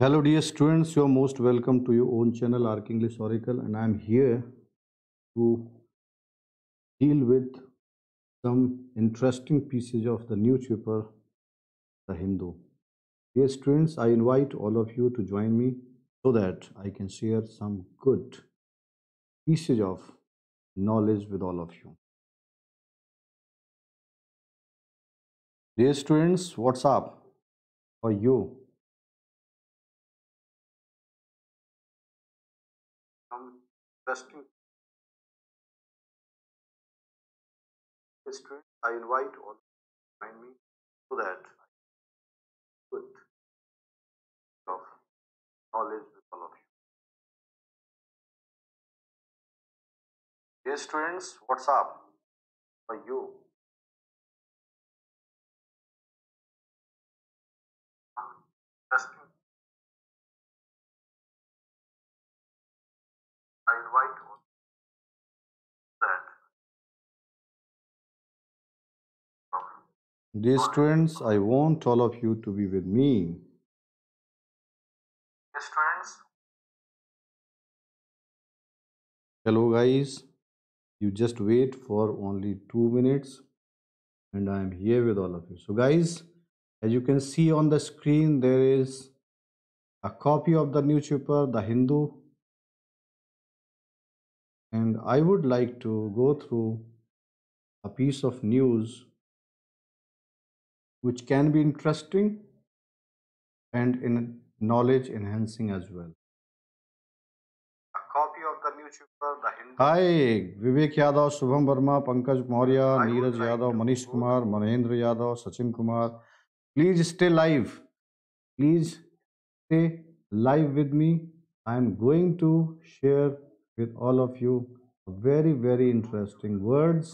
Hello dear students, you are most welcome to your own channel Arc English Oracle and I am here to deal with some interesting pieces of the newspaper The Hindu. Dear students, I invite all of you to join me so that I can share some good pieces of knowledge with all of you. Dear students, what's up for you? interesting history, I invite all to find me so that I put of knowledge with all of you. Dear students, what's up for you? I'll that. Dear students, I want all of you to be with me. Dear students. Hello guys, you just wait for only two minutes and I am here with all of you. So guys, as you can see on the screen, there is a copy of the newspaper, The Hindu and I would like to go through a piece of news which can be interesting and in knowledge enhancing as well. A copy of the newspaper, the Hindu. Hi, Vivek Yadav, Shubham Verma, Pankaj Maurya, I Neeraj like Yadav, Manish Kumar, Manendra Yadav, Sachin Kumar. Please stay live. Please stay live with me. I am going to share with all of you very very interesting words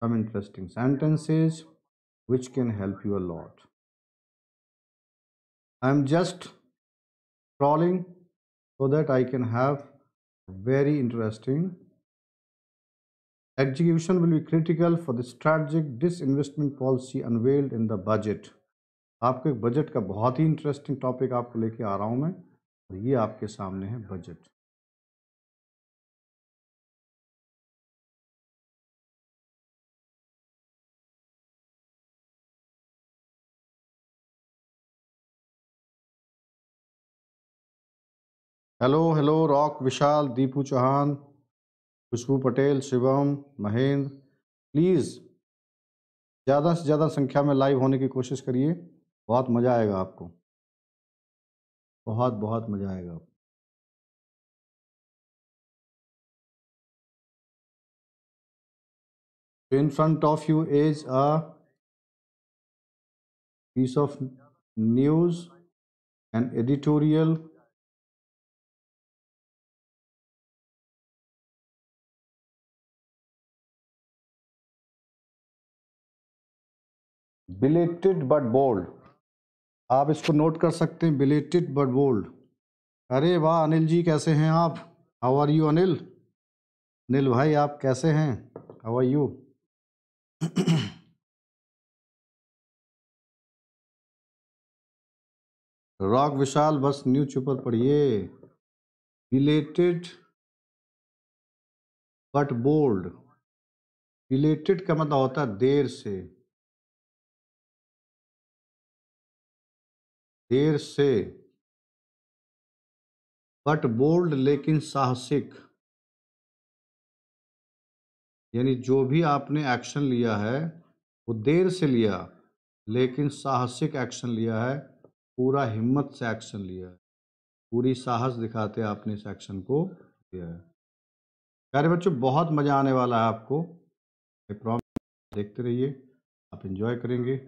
some interesting sentences which can help you a lot i'm just crawling so that i can have very interesting execution will be critical for the strategic disinvestment policy unveiled in the budget आपके budget का बहुत ही interesting topic आपको लेके आ रहा हूं मैं और ये आपके सामने है budget hello hello rock Vishal Deepu Chauhan Khushboo Patel Shivam Mahendra please ज़्यादा से ज़्यादा संख्या में लाइव होने की कोशिश करिए बहुत मज़ा आएगा आपको बहुत बहुत मज़ा आएगा आपको in front of you as a piece of news and editorial belated but bold आप इसको नोट कर सकते हैं बिलेटेड बट बोल्ड अरे वाह अनिल जी कैसे हैं आप how are you Anil Anil भाई आप कैसे हैं how are you rock Vishal बस न्यूज पेपर पढ़िए बिलेटेड बट बोल्ड बिलेटेड का मतलब होता है देर से देर से बट बोल्ड लेकिन साहसिक यानी जो भी आपने एक्शन लिया है वो देर से लिया लेकिन साहसिक एक्शन लिया है पूरा हिम्मत से एक्शन लिया है पूरी साहस दिखाते आपने इस एक्शन को लिया है प्यारे बच्चों बहुत मज़ा आने वाला है आपको देखते रहिए आप एंजॉय करेंगे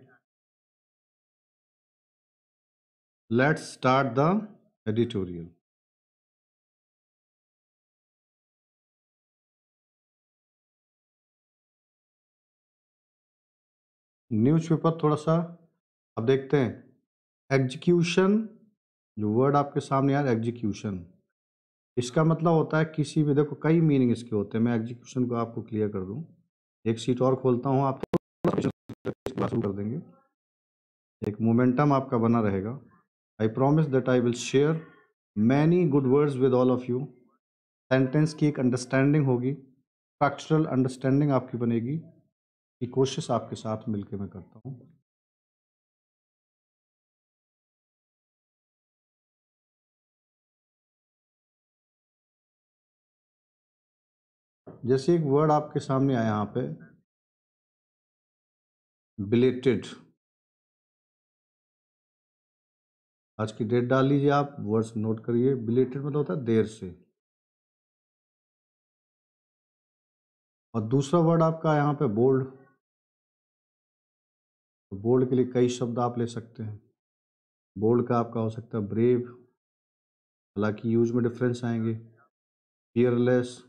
let's start the editorial newspaper थोड़ा सा अब देखते हैं एग्जीक्यूशन जो वर्ड आपके सामने आ रहा है एग्जीक्यूशन इसका मतलब होता है किसी भी देखो कई मीनिंग इसके होते हैं मैं एग्जीक्यूशन को आपको क्लियर कर दूं एक सीट और खोलता हूं आप तो कर देंगे एक मोमेंटम आपका बना रहेगा I promise that I will share many good words with all of you sentence की एक अंडरस्टैंडिंग होगी स्ट्रक्चरल अंडरस्टैंडिंग आपकी बनेगी की कोशिश आपके साथ मिलकर मैं करता हूँ जैसे एक वर्ड आपके सामने आया यहाँ पे बिलेटेड आज की डेट डाल लीजिए आप वर्ड्स नोट करिए बिलेटेड मतलब होता है देर से और दूसरा वर्ड आपका यहाँ पे बोल्ड तो बोल्ड के लिए कई शब्द आप ले सकते हैं बोल्ड का आपका हो सकता है ब्रेव हालांकि यूज में डिफरेंस आएंगे fearless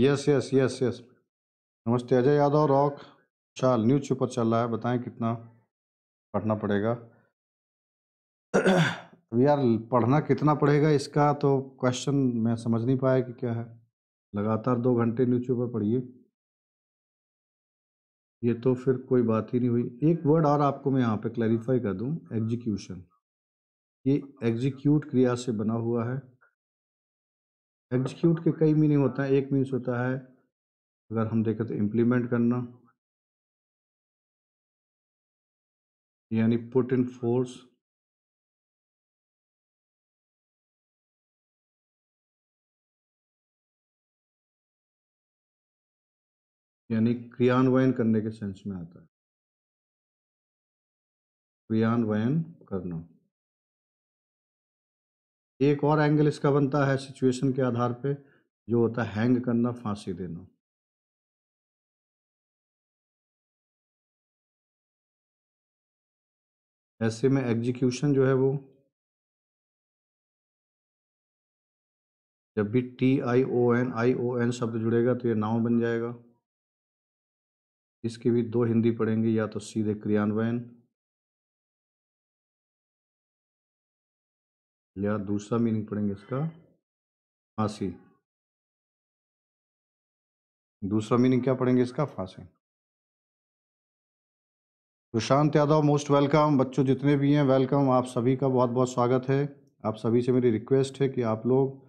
yes yes yes yes नमस्ते अजय यादव रॉक चाल न्यूज पेपर चल रहा है बताएं कितना पढ़ना पड़ेगा अभी यार पढ़ना कितना पड़ेगा इसका तो क्वेश्चन मैं समझ नहीं पाया कि क्या है लगातार दो घंटे न्यूज पेपर पढ़िए ये तो फिर कोई बात ही नहीं हुई एक वर्ड और आपको मैं यहाँ पे क्लैरिफाई कर दूँ एग्जीक्यूशन ये एग्जीक्यूट क्रिया से बना हुआ है एग्जीक्यूट के कई मीनिंग होता है एक मीन्स होता है अगर हम देखें तो इम्प्लीमेंट करना यानी पुट इन फोर्स यानी क्रियान्वयन करने के सेंस में आता है क्रियान्वयन करना एक और एंगल इसका बनता है सिचुएशन के आधार पे जो होता है हैंग करना फांसी देना ऐसे में एग्जीक्यूशन जो है वो जब भी T I O N I O N शब्द जुड़ेगा तो ये नाव बन जाएगा इसकी भी दो हिंदी पढ़ेंगे या तो सीधे क्रियान्वयन या दूसरा मीनिंग पढ़ेंगे इसका फांसी दूसरा मीनिंग क्या पढ़ेंगे इसका फांसी सुशांत यादव मोस्ट वेलकम बच्चों जितने भी हैं वेलकम आप सभी का बहुत बहुत स्वागत है आप सभी से मेरी रिक्वेस्ट है कि आप लोग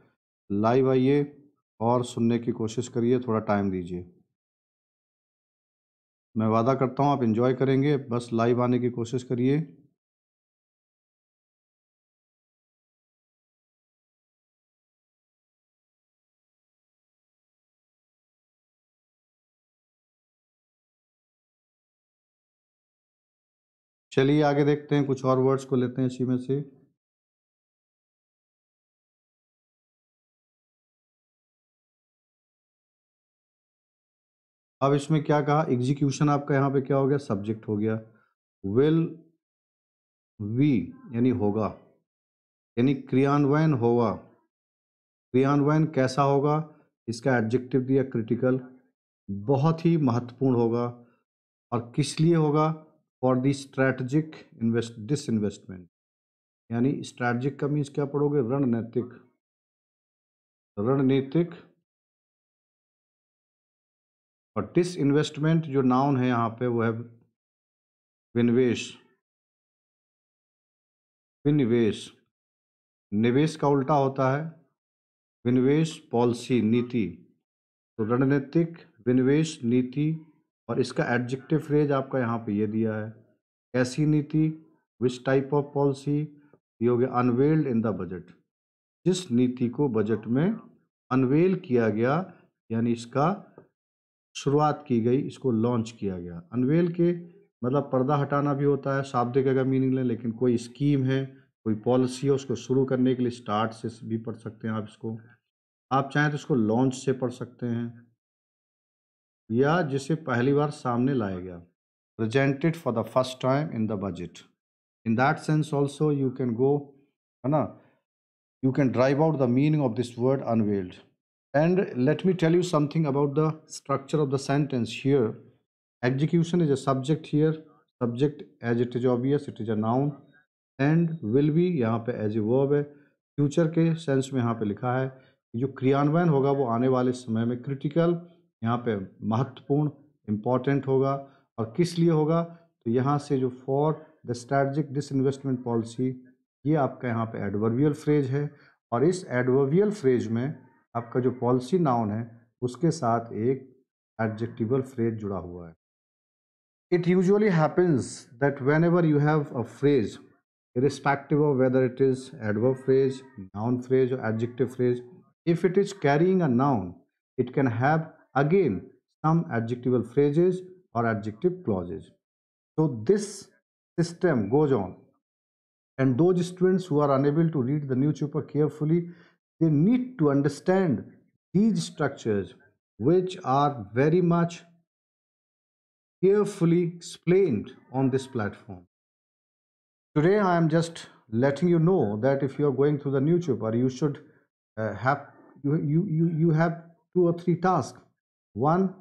लाइव आइए और सुनने की कोशिश करिए थोड़ा टाइम दीजिए मैं वादा करता हूँ आप इन्जॉय करेंगे बस लाइव आने की कोशिश करिए चलिए आगे देखते हैं कुछ और वर्ड्स को लेते हैं इसी में से अब इसमें क्या कहा एग्जीक्यूशन आपका यहाँ पे क्या हो गया सब्जेक्ट हो गया विल वी यानी होगा यानी क्रियान्वयन होगा क्रियान्वयन कैसा होगा इसका एडजेक्टिव दिया क्रिटिकल बहुत ही महत्वपूर्ण होगा और किस लिए होगा for the strategic invest disinvestment यानी स्ट्रैटेजिक का मीन्स क्या पढ़ोगे रणनीतिक रणनीतिक और डिस इन्वेस्टमेंट जो नाउन है यहाँ पे वो है विनिवेश विनिवेश निवेश का उल्टा होता है विनिवेश पॉलिसी नीति तो रणनीतिक विनिवेश नीति और इसका एडजेक्टिव फ्रेज आपका यहाँ पे ये दिया है कैसी नीति विच टाइप ऑफ पॉलिसी ये हो गया अनवेल्ड इन द बजट जिस नीति को बजट में अनवेल किया गया यानी इसका शुरुआत की गई इसको लॉन्च किया गया अनवेल के मतलब पर्दा हटाना भी होता है शाब्दिक अगर मीनिंग लें लेकिन कोई स्कीम है कोई पॉलिसी है उसको शुरू करने के लिए स्टार्ट से भी पढ़ सकते हैं आप इसको आप चाहें तो इसको लॉन्च से पढ़ सकते हैं या जिसे पहली बार सामने लाया गया presented for the first time in the budget in that sense also you can go है ना you can drive out the meaning of this word unveiled and let me tell you something about the structure of the sentence here execution is a subject here subject as it is obvious it is a noun and will be यहाँ पे as a verb है future के sense में यहाँ पे लिखा है जो क्रियान्वयन होगा वो आने वाले समय में क्रिटिकल यहाँ पे महत्वपूर्ण इम्पॉर्टेंट होगा और किस लिए होगा तो यहाँ से जो for the strategic investment policy ये आपका यहाँ पे एडवर्वियल फ्रेज है और इस एडवर्वियल फ्रेज में आपका जो पॉलिसी नाउन है उसके साथ एक एडजेक्टिवल फ्रेज जुड़ा हुआ है it usually happens that whenever you have a phrase irrespective of whether it is adverb phrase noun phrase और adjective phrase if it is carrying a noun it can have again some adjectival phrases or adjective clauses. So this system goes on and those students who are unable to read the newspaper carefully, they need to understand these structures which are very much carefully explained on this platform. Today I am just letting you know that if you are going through the newspaper, you should uh, have you, you, you, you have two or three tasks one,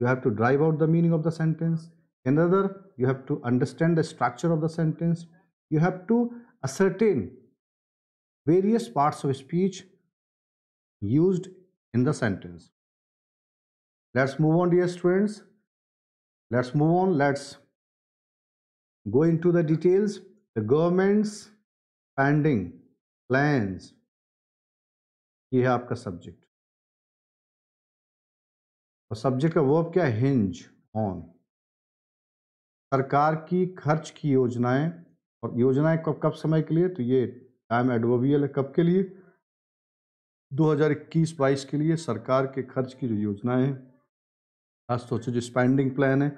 you have to drive out the meaning of the sentence. Another, you have to understand the structure of the sentence. You have to ascertain various parts of speech used in the sentence. Let's move on, dear students. Let's move on. Let's go into the details. The government's funding plans. ये है आपका subject. और subject का verb क्या hinge on सरकार की खर्च की योजनाएं और योजनाएं कब कब समय के लिए तो ये टाइम एडवर्बियल है कब के लिए 2021-22 के लिए सरकार के खर्च की जो योजनाएं हैं खास तौर से जो स्पेंडिंग प्लान है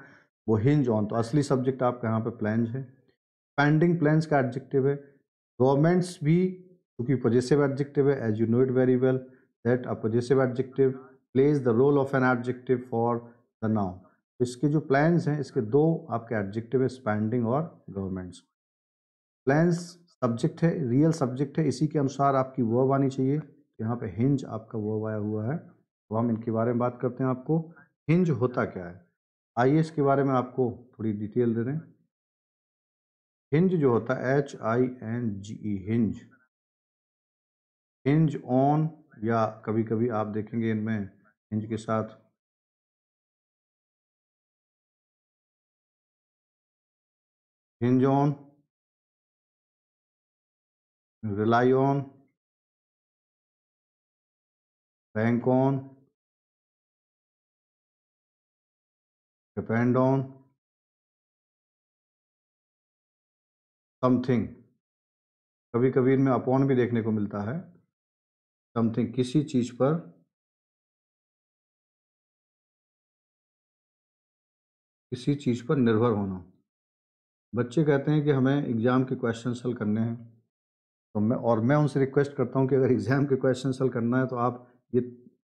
वो हिंज ऑन तो असली सब्जेक्ट आपका यहाँ पे प्लान है स्पेंडिंग प्लान का एडजेक्टिव है गवर्नमेंट्स भी क्योंकि पॉजिटिव एडजेक्टिव है as you know it very well that a positive adjective plays the role of an adjective for the noun इसके जो प्लान्स हैं इसके दो आपके एब्जेक्टिव है स्पैंडिंग और गवर्नमेंट्स प्लान्स सब्जेक्ट है रियल सब्जेक्ट है इसी के अनुसार आपकी वर्ब आनी चाहिए यहाँ पे हिंज आपका वर्ब आया हुआ है तो हम इनके बारे में बात करते हैं आपको हिंज होता क्या है आइए इसके बारे में आपको थोड़ी डिटेल दे दें हिंज जो होता है H I N G E hinge hinge on या कभी कभी आप देखेंगे इनमें इंच के साथ hinge on rely on bank on depend on something कभी कभी इनमें अपॉन भी देखने को मिलता है समथिंग किसी चीज़ पर किसी चीज़ पर निर्भर होना बच्चे कहते हैं कि हमें एग्ज़ाम के क्वेश्चन हल करने हैं तो मैं और मैं उनसे रिक्वेस्ट करता हूँ कि अगर एग्ज़ाम के क्वेश्चन हल करना है तो आप ये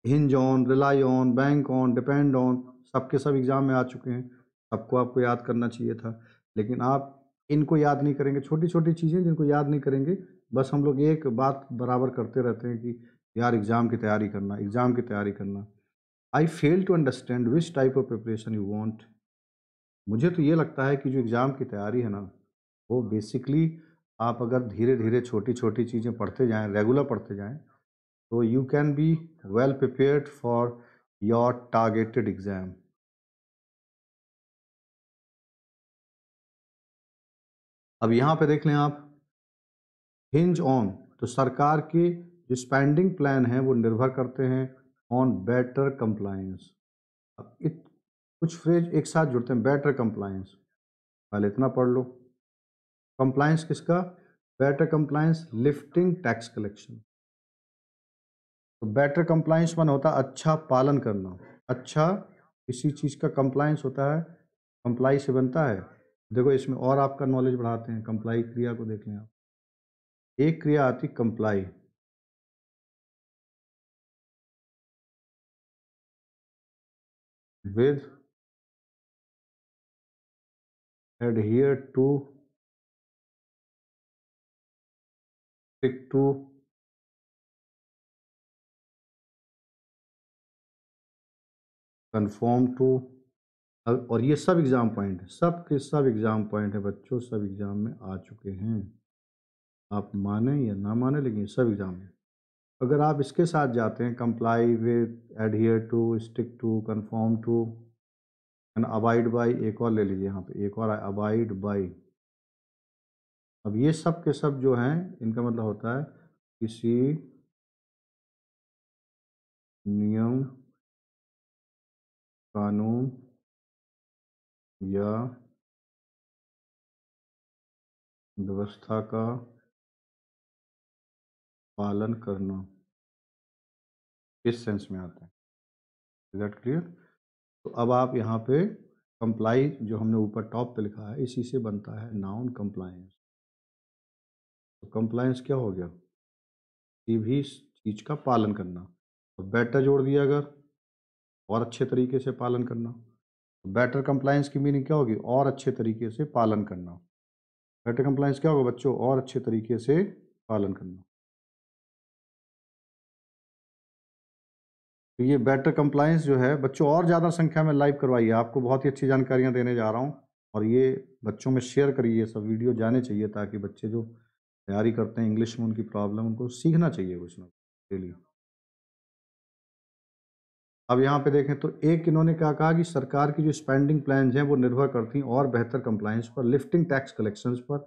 hinge on rely on bank on depend on सब के सब एग्ज़ाम में आ चुके हैं सबको आपको याद करना चाहिए था लेकिन आप इनको याद नहीं करेंगे छोटी छोटी चीज़ें जिनको याद नहीं करेंगे बस हम लोग एक बात बराबर करते रहते हैं कि यार एग्ज़ाम की तैयारी करना एग्ज़ाम की तैयारी करना I fail to understand which type of preparation you want मुझे तो ये लगता है कि जो एग्ज़ाम की तैयारी है ना वो बेसिकली आप अगर धीरे धीरे छोटी छोटी चीज़ें पढ़ते जाएं रेगुलर पढ़ते जाएं तो you can be well prepared for your targeted exam अब यहाँ पे देख लें आप हिंज ऑन तो सरकार के जो स्पेंडिंग प्लान है वो निर्भर करते हैं ऑन बेटर कंप्लायंस अब इत कुछ फ्रेज एक साथ जुड़ते हैं बेटर कंप्लायंस पहले इतना पढ़ लो कंप्लायंस किसका better compliance lifting tax collection तो बेटर कंप्लायंस मन होता है अच्छा पालन करना अच्छा किसी चीज़ का कंप्लायंस होता है कंप्लाई से बनता है देखो इसमें और आपका नॉलेज बढ़ाते हैं कंप्लाई क्रिया को देख लें आप एक क्रिया आती comply with adhere to, stick to, conform to और ये सब एग्ज़ाम पॉइंट है सब के सब एग्ज़ाम पॉइंट है बच्चों सब एग्ज़ाम में आ चुके हैं आप माने या ना माने लेकिन सब एग्ज़ाम है अगर आप इसके साथ जाते हैं comply with adhere to stick to conform to and abide by एक और ले लीजिए यहाँ पे एक और अबाइड बाई अब ये सब के सब जो हैं इनका मतलब होता है किसी नियम कानून या व्यवस्था का पालन करना इस सेंस में आता है इज दैट क्लियर तो अब आप यहाँ पे कंप्लाई जो हमने ऊपर टॉप पे लिखा है इसी से बनता है नाउन कंप्लायंस तो कंप्लायंस क्या हो गया किसी भी चीज़ का पालन करना तो बेटर जोड़ दिया अगर और अच्छे तरीके से पालन करना तो बेटर कंप्लायंस की मीनिंग क्या होगी और अच्छे तरीके से पालन करना बेटर कंप्लायंस क्या होगा बच्चों और अच्छे तरीके से पालन करना तो ये बेटर कंप्लायंस जो है बच्चों और ज़्यादा संख्या में लाइव करवाइए आपको बहुत ही अच्छी जानकारियाँ देने जा रहा हूँ और ये बच्चों में शेयर करिए सब वीडियो जाने चाहिए ताकि बच्चे जो तैयारी करते हैं इंग्लिश में उनकी प्रॉब्लम उनको सीखना चाहिए कुछ ना डेली अब यहाँ पे देखें तो एक इन्होंने क्या कहा कि सरकार की जो स्पेंडिंग प्लान हैं वो निर्भर करती हैं और बेहतर कंप्लायंस पर लिफ्टिंग टैक्स कलेक्शंस पर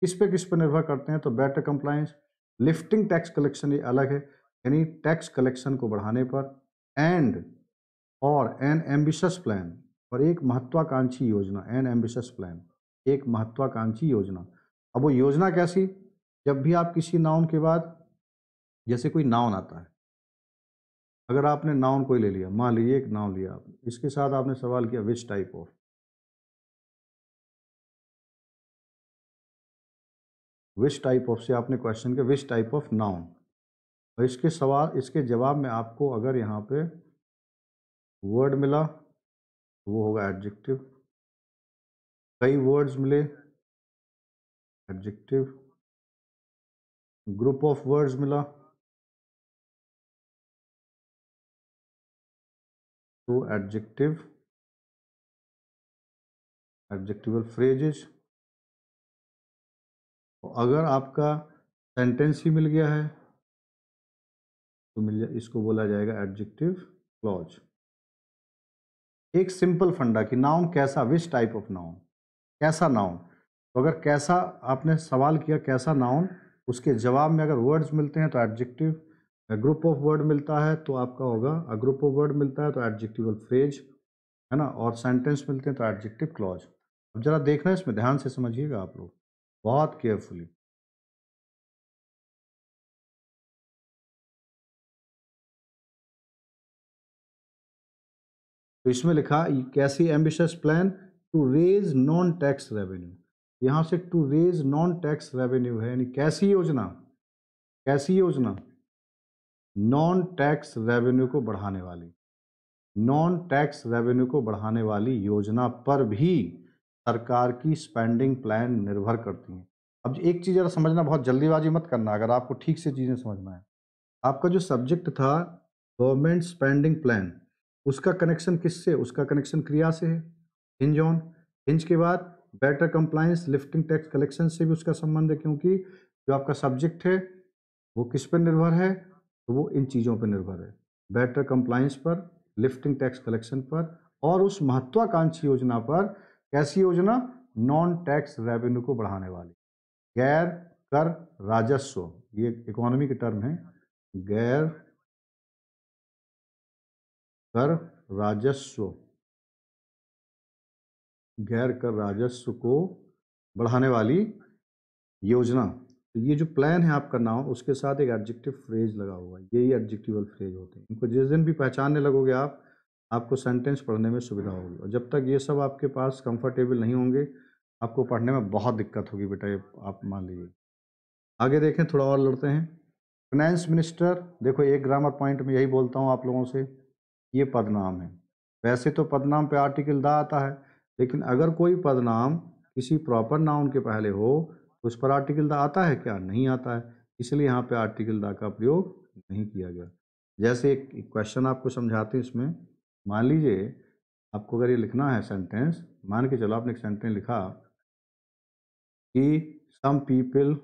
किस पे किस पे निर्भर करते हैं तो better compliance lifting tax collection ये अलग है यानी टैक्स कलेक्शन को बढ़ाने पर एंड और एन एम्बिशस प्लान और एक महत्वाकांक्षी योजना एन एम्बिशस प्लान एक महत्वाकांक्षी योजना अब वो योजना कैसी जब भी आप किसी नाउन के बाद जैसे कोई नाउन आता है अगर आपने नाउन कोई ले लिया मान लीजिए एक नाउन लिया आपने इसके साथ आपने सवाल किया which type of which type of से आपने क्वेश्चन किया विच टाइप ऑफ नाउन और इसके सवाल इसके जवाब में आपको अगर यहाँ पे वर्ड मिला तो वो होगा एडजेक्टिव कई वर्ड्स मिले एडजेक्टिव ग्रुप ऑफ वर्ड्स मिला तो एडजेक्टिव एडजेक्टिवल फ्रेजेज अगर आपका सेंटेंस ही मिल गया है तो मिल जाए इसको बोला जाएगा एडजेक्टिव क्लॉज एक सिंपल फंडा कि नाउन कैसा विच टाइप ऑफ नाउन कैसा नाउन तो अगर कैसा आपने सवाल किया कैसा नाउन उसके जवाब में अगर वर्ड्स मिलते हैं तो एडजेक्टिव ग्रुप ऑफ वर्ड मिलता है तो आपका होगा अ ग्रुप ऑफ वर्ड मिलता है तो एडजेक्टिवल फ्रेज है ना और सेंटेंस मिलते हैं तो एडजेक्टिव क्लॉज अब जरा देखना इसमें ध्यान से समझिएगा आप लोग बहुत केयरफुली तो इसमें लिखा कैसी ambitious plan to raise non tax revenue यहाँ से to raise non tax revenue है यानी कैसी योजना कैसी योजना नॉन टैक्स रेवेन्यू को बढ़ाने वाली नॉन टैक्स रेवेन्यू को बढ़ाने वाली योजना पर भी सरकार की स्पेंडिंग प्लान निर्भर करती है अब एक चीज़ जरा समझना बहुत जल्दीबाजी मत करना अगर आपको ठीक से चीज़ें समझना है आपका जो सब्जेक्ट था गवर्नमेंट स्पेंडिंग प्लान उसका कनेक्शन किससे उसका कनेक्शन क्रिया से है हिंज ऑन हिंज के बाद better compliance lifting tax collection से भी उसका संबंध है क्योंकि जो आपका सब्जेक्ट है वो किस पर निर्भर है तो वो इन चीज़ों पर निर्भर है बेटर कंप्लायंस पर लिफ्टिंग टैक्स कलेक्शन पर और उस महत्वाकांक्षी योजना पर कैसी योजना नॉन टैक्स रेवेन्यू को बढ़ाने वाली गैर कर राजस्व ये इकोनॉमी के टर्म है गैर कर राजस्व गैर कर राजस्व को बढ़ाने वाली योजना तो ये जो प्लान है आपका नाम उसके साथ एक एडजेक्टिव फ्रेज लगा हुआ है यही एडजेक्टिवल फ्रेज होते हैं इनको जिस दिन भी पहचानने लगोगे आप आपको सेंटेंस पढ़ने में सुविधा होगी और जब तक ये सब आपके पास कंफर्टेबल नहीं होंगे आपको पढ़ने में बहुत दिक्कत होगी बेटा ये आप मान लीजिए आगे देखें थोड़ा और लड़ते हैं फाइनेंस मिनिस्टर देखो एक ग्रामर पॉइंट में यही बोलता हूँ आप लोगों से ये पदनाम है वैसे तो पदनाम पे आर्टिकल दा आता है लेकिन अगर कोई पदनाम किसी प्रॉपर नाउन के पहले हो तो उस पर आर्टिकल दा आता है क्या नहीं आता है इसलिए यहाँ पे आर्टिकल दा का प्रयोग नहीं किया गया जैसे एक क्वेश्चन आपको समझाते हैं इसमें मान लीजिए आपको अगर ये लिखना है सेंटेंस मान के चलो आपने एक सेंटेंस लिखा कि सम पीपल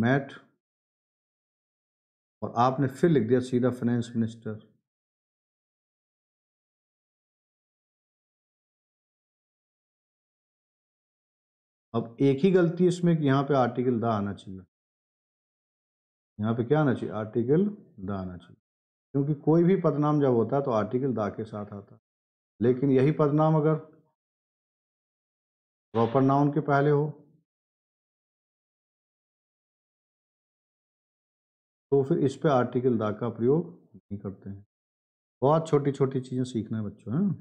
मेट और आपने फिर लिख दिया सीधा फाइनेंस मिनिस्टर अब एक ही गलती इसमें कि यहाँ पे आर्टिकल द आना चाहिए यहाँ पे क्या आना चाहिए आर्टिकल द आना चाहिए क्योंकि कोई भी पदनाम जब होता है तो आर्टिकल दा के साथ आता लेकिन यही पदनाम अगर प्रॉपर नाउन के पहले हो तो फिर इस पर आर्टिकल दा का प्रयोग नहीं करते हैं बहुत छोटी छोटी चीज़ें सीखना है बच्चों हैं हाँ।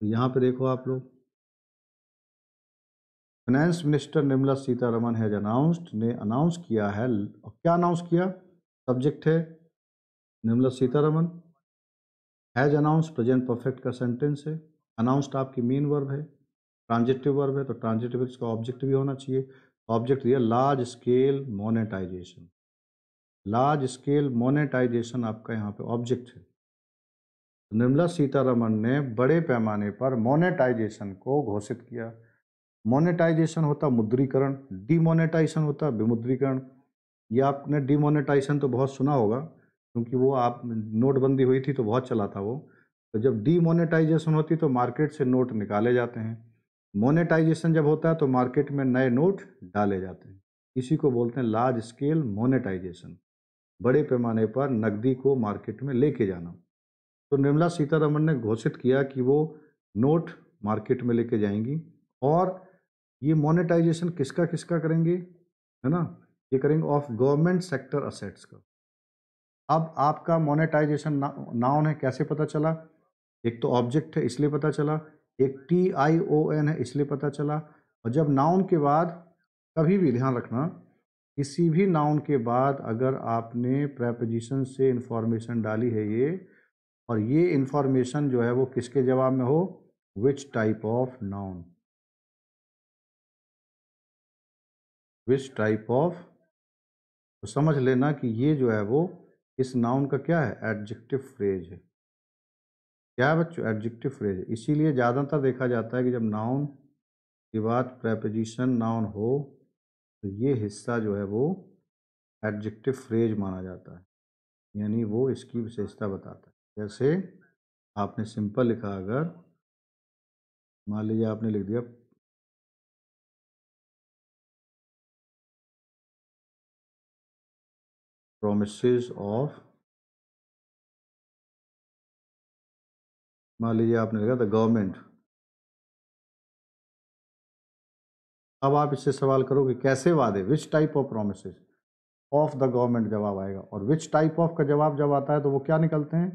तो यहाँ पे देखो आप लोग finance minister Nirmala Sitharaman has announced ने अनाउंस किया है और क्या अनाउंस किया सब्जेक्ट है Nirmala Sitharaman has announce present perfect का सेंटेंस है अनाउंस्ड आपकी मेन वर्ब है ट्रांजिटिव वर्ब है तो ट्रांजिटिव इसका ऑब्जेक्ट भी होना चाहिए ऑब्जेक्ट दिया large scale monetization large scale monetization आपका यहाँ पे ऑब्जेक्ट है निर्मला सीतारमण ने बड़े पैमाने पर मोनेटाइजेशन को घोषित किया मोनेटाइजेशन होता मुद्रीकरण डीमोनेटाइजेशन होता विमुद्रीकरण ये आपने डीमोनेटाइजेशन तो बहुत सुना होगा क्योंकि वो आप नोटबंदी हुई थी तो बहुत चला था वो तो जब डीमोनेटाइजेशन होती तो मार्केट से नोट निकाले जाते हैं मोनेटाइजेशन जब होता है तो मार्केट में नए नोट डाले जाते हैं इसी को बोलते हैं लार्ज स्केल मोनेटाइजेशन बड़े पैमाने पर नकदी को मार्केट में लेके जाना तो निर्मला सीतारमन ने घोषित किया कि वो नोट मार्केट में लेके जाएंगी और ये मोनेटाइजेशन किसका किसका करेंगे है ना ये करेंगे ऑफ गवर्नमेंट सेक्टर असेट्स का अब आपका मोनेटाइजेशन नाउन है कैसे पता चला एक तो ऑब्जेक्ट है इसलिए पता चला एक टी आई ओ एन है इसलिए पता चला और जब नाउन के बाद कभी भी ध्यान रखना किसी भी नाउन के बाद अगर आपने प्रेपोजिशन से इन्फॉर्मेशन डाली है ये और ये इन्फॉर्मेशन जो है वो किसके जवाब में हो which type of noun which type of तो समझ लेना कि ये जो है वो इस नाउन का क्या है एडजेक्टिव फ्रेज है क्या है बच्चों एडजेक्टिव फ्रेज है इसीलिए ज़्यादातर देखा जाता है कि जब नाउन के बाद प्रेपोजिशन नाउन हो तो ये हिस्सा जो है वो एडजेक्टिव फ्रेज माना जाता है यानी वो इसकी विशेषता बताता है जैसे आपने सिंपल लिखा अगर मान लीजिए आपने लिख दिया प्रोमिस ऑफ मान लीजिए आपने लिखा द गवर्नमेंट अब आप इससे सवाल करोगे कैसे वादे which type of promise of the government जवाब आएगा और विच टाइप ऑफ का जवाब जब आता है तो वो क्या निकलते हैं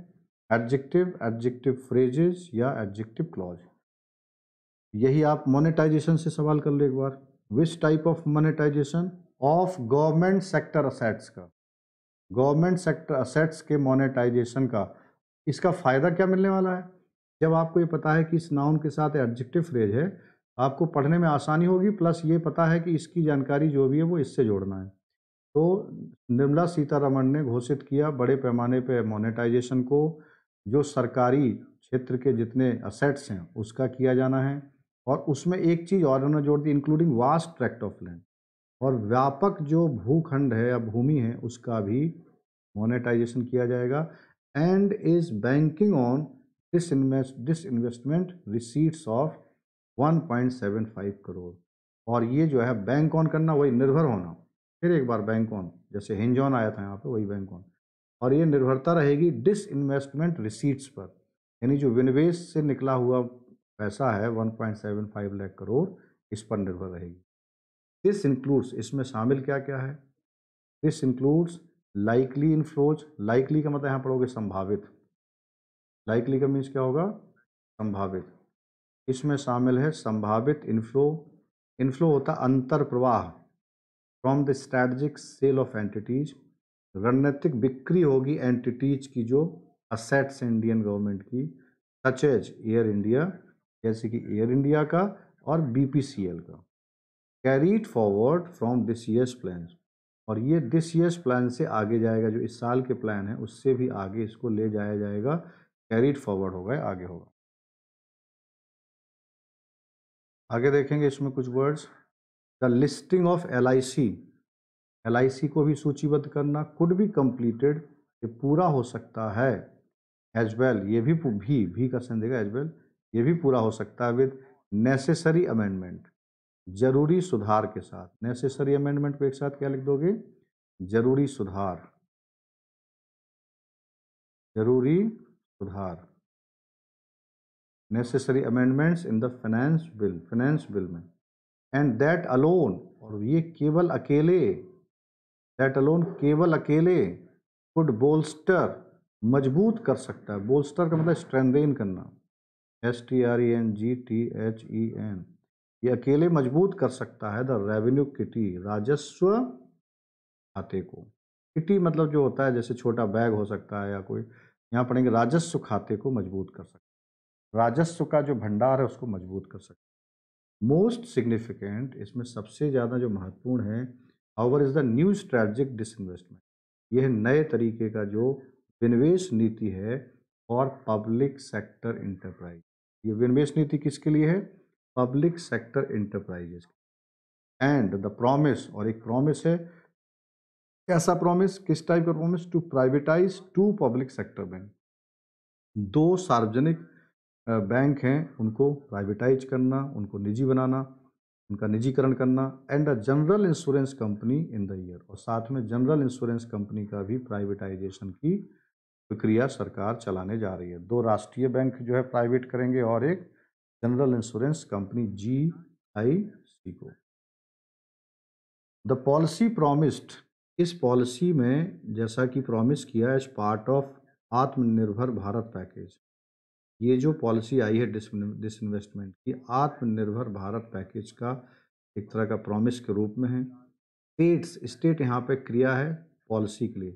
एडजेक्टिव एडजेक्टिव फ्रेजेस या एडजेक्टिव क्लॉज यही आप मोनेटाइजेशन से सवाल कर लो एक बार which type of monetization of government sector assets का गवर्नमेंट सेक्टर असेट्स के मोनेटाइजेशन का इसका फ़ायदा क्या मिलने वाला है जब आपको ये पता है कि इस नाउन के साथ एडजेक्टिव फ्रेज है आपको पढ़ने में आसानी होगी प्लस ये पता है कि इसकी जानकारी जो भी है वो इससे जोड़ना है तो निर्मला सीतारमण ने घोषित किया बड़े पैमाने पर मोनेटाइजेशन को जो सरकारी क्षेत्र के जितने असेट्स हैं उसका किया जाना है और उसमें एक चीज़ और उन्होंने जोड़ दी including vast tract of land और व्यापक जो भूखंड है या भूमि है उसका भी मोनेटाइजेशन किया जाएगा and is banking on disinvest disinvestment receipts of 1.75 crore और ये जो है बैंक ऑन करना वही निर्भर होना फिर एक बार बैंक ऑन जैसे हिंजॉन आया था यहाँ पे वही बैंक ऑन और ये निर्भरता रहेगी डिस इन्वेस्टमेंट रिसीट्स पर यानी जो विनिवेश से निकला हुआ पैसा है 1.75 लाख करोड़ इस पर निर्भर रहेगी दिस इंक्लूड्स इसमें शामिल क्या क्या है this includes likely inflows likely का मतलब यहाँ पढ़ोगे संभावित लाइकली का मीन्स क्या होगा संभावित इसमें शामिल है संभावित इन्फ्लो इन्फ्लो होता अंतर प्रवाह from the strategic sale of entities रणनीतिक बिक्री होगी एंटिटीज की जो असेट्स हैं इंडियन गवर्नमेंट की सच एज एयर इंडिया जैसे कि एयर इंडिया का और बीपीसीएल का carried forward from this year's plan और ये दिस ईयर्स प्लान से आगे जाएगा जो इस साल के प्लान है उससे भी आगे इसको ले जाया जाएगा कैरीड फॉरवर्ड होगा आगे होगा आगे देखेंगे इसमें कुछ words the listing of L I C L I C को भी सूचीबद्ध करना कुड भी कंप्लीटेड ये पूरा हो सकता है एज वेल ये भी भी भी का सन देगा एज वेल ये भी पूरा हो सकता है विद नेसेसरी अमेंडमेंट जरूरी सुधार के साथ नेसेसरी अमेंडमेंट को एक साथ क्या लिख दोगे जरूरी सुधार जरूरी सुधार necessary amendments in the finance bill finance bill में एंड दैट अलोन और ये केवल अकेले दैट अलोन केवल अकेले कुड बोल्स्टर मजबूत कर सकता है बोल्स्टर का मतलब स्ट्रेंदेन करना S T R E N G T H E N ये अकेले मजबूत कर सकता है द रेवेन्यू किटी राजस्व खाते को किटी मतलब जो होता है जैसे छोटा बैग हो सकता है या कोई यहाँ पढ़ेंगे राजस्व खाते को मजबूत कर सकता है राजस्व का जो भंडार है उसको मजबूत कर सकते मोस्ट सिग्निफिकेंट इसमें सबसे ज़्यादा जो महत्वपूर्ण है however is the new strategic disinvestment यह नए तरीके का जो विनिवेश नीति है और पब्लिक सेक्टर इंटरप्राइज ये विनिवेश नीति किसके लिए है public sector enterprises and the promise और एक प्रॉमिस है कैसा प्रॉमिस किस टाइप का promise to privatize to public sector bank दो सार्वजनिक बैंक हैं उनको प्राइवेटाइज करना उनको निजी बनाना उनका निजीकरण करना and a general insurance company in the year और साथ में जनरल इंश्योरेंस कंपनी का भी प्राइवेटाइजेशन की प्रक्रिया सरकार चलाने जा रही है दो राष्ट्रीय बैंक जो है प्राइवेट करेंगे और एक general insurance company G I C को द पॉलिसी प्रॉमिस्ड इस पॉलिसी में जैसा कि प्रॉमिस किया एज पार्ट ऑफ आत्मनिर्भर भारत पैकेज ये जो पॉलिसी आई है इन्वेस्टमेंट की आत्मनिर्भर भारत पैकेज का एक तरह का प्रॉमिस के रूप में है स्टेट्स स्टेट यहाँ पे क्रिया है पॉलिसी के लिए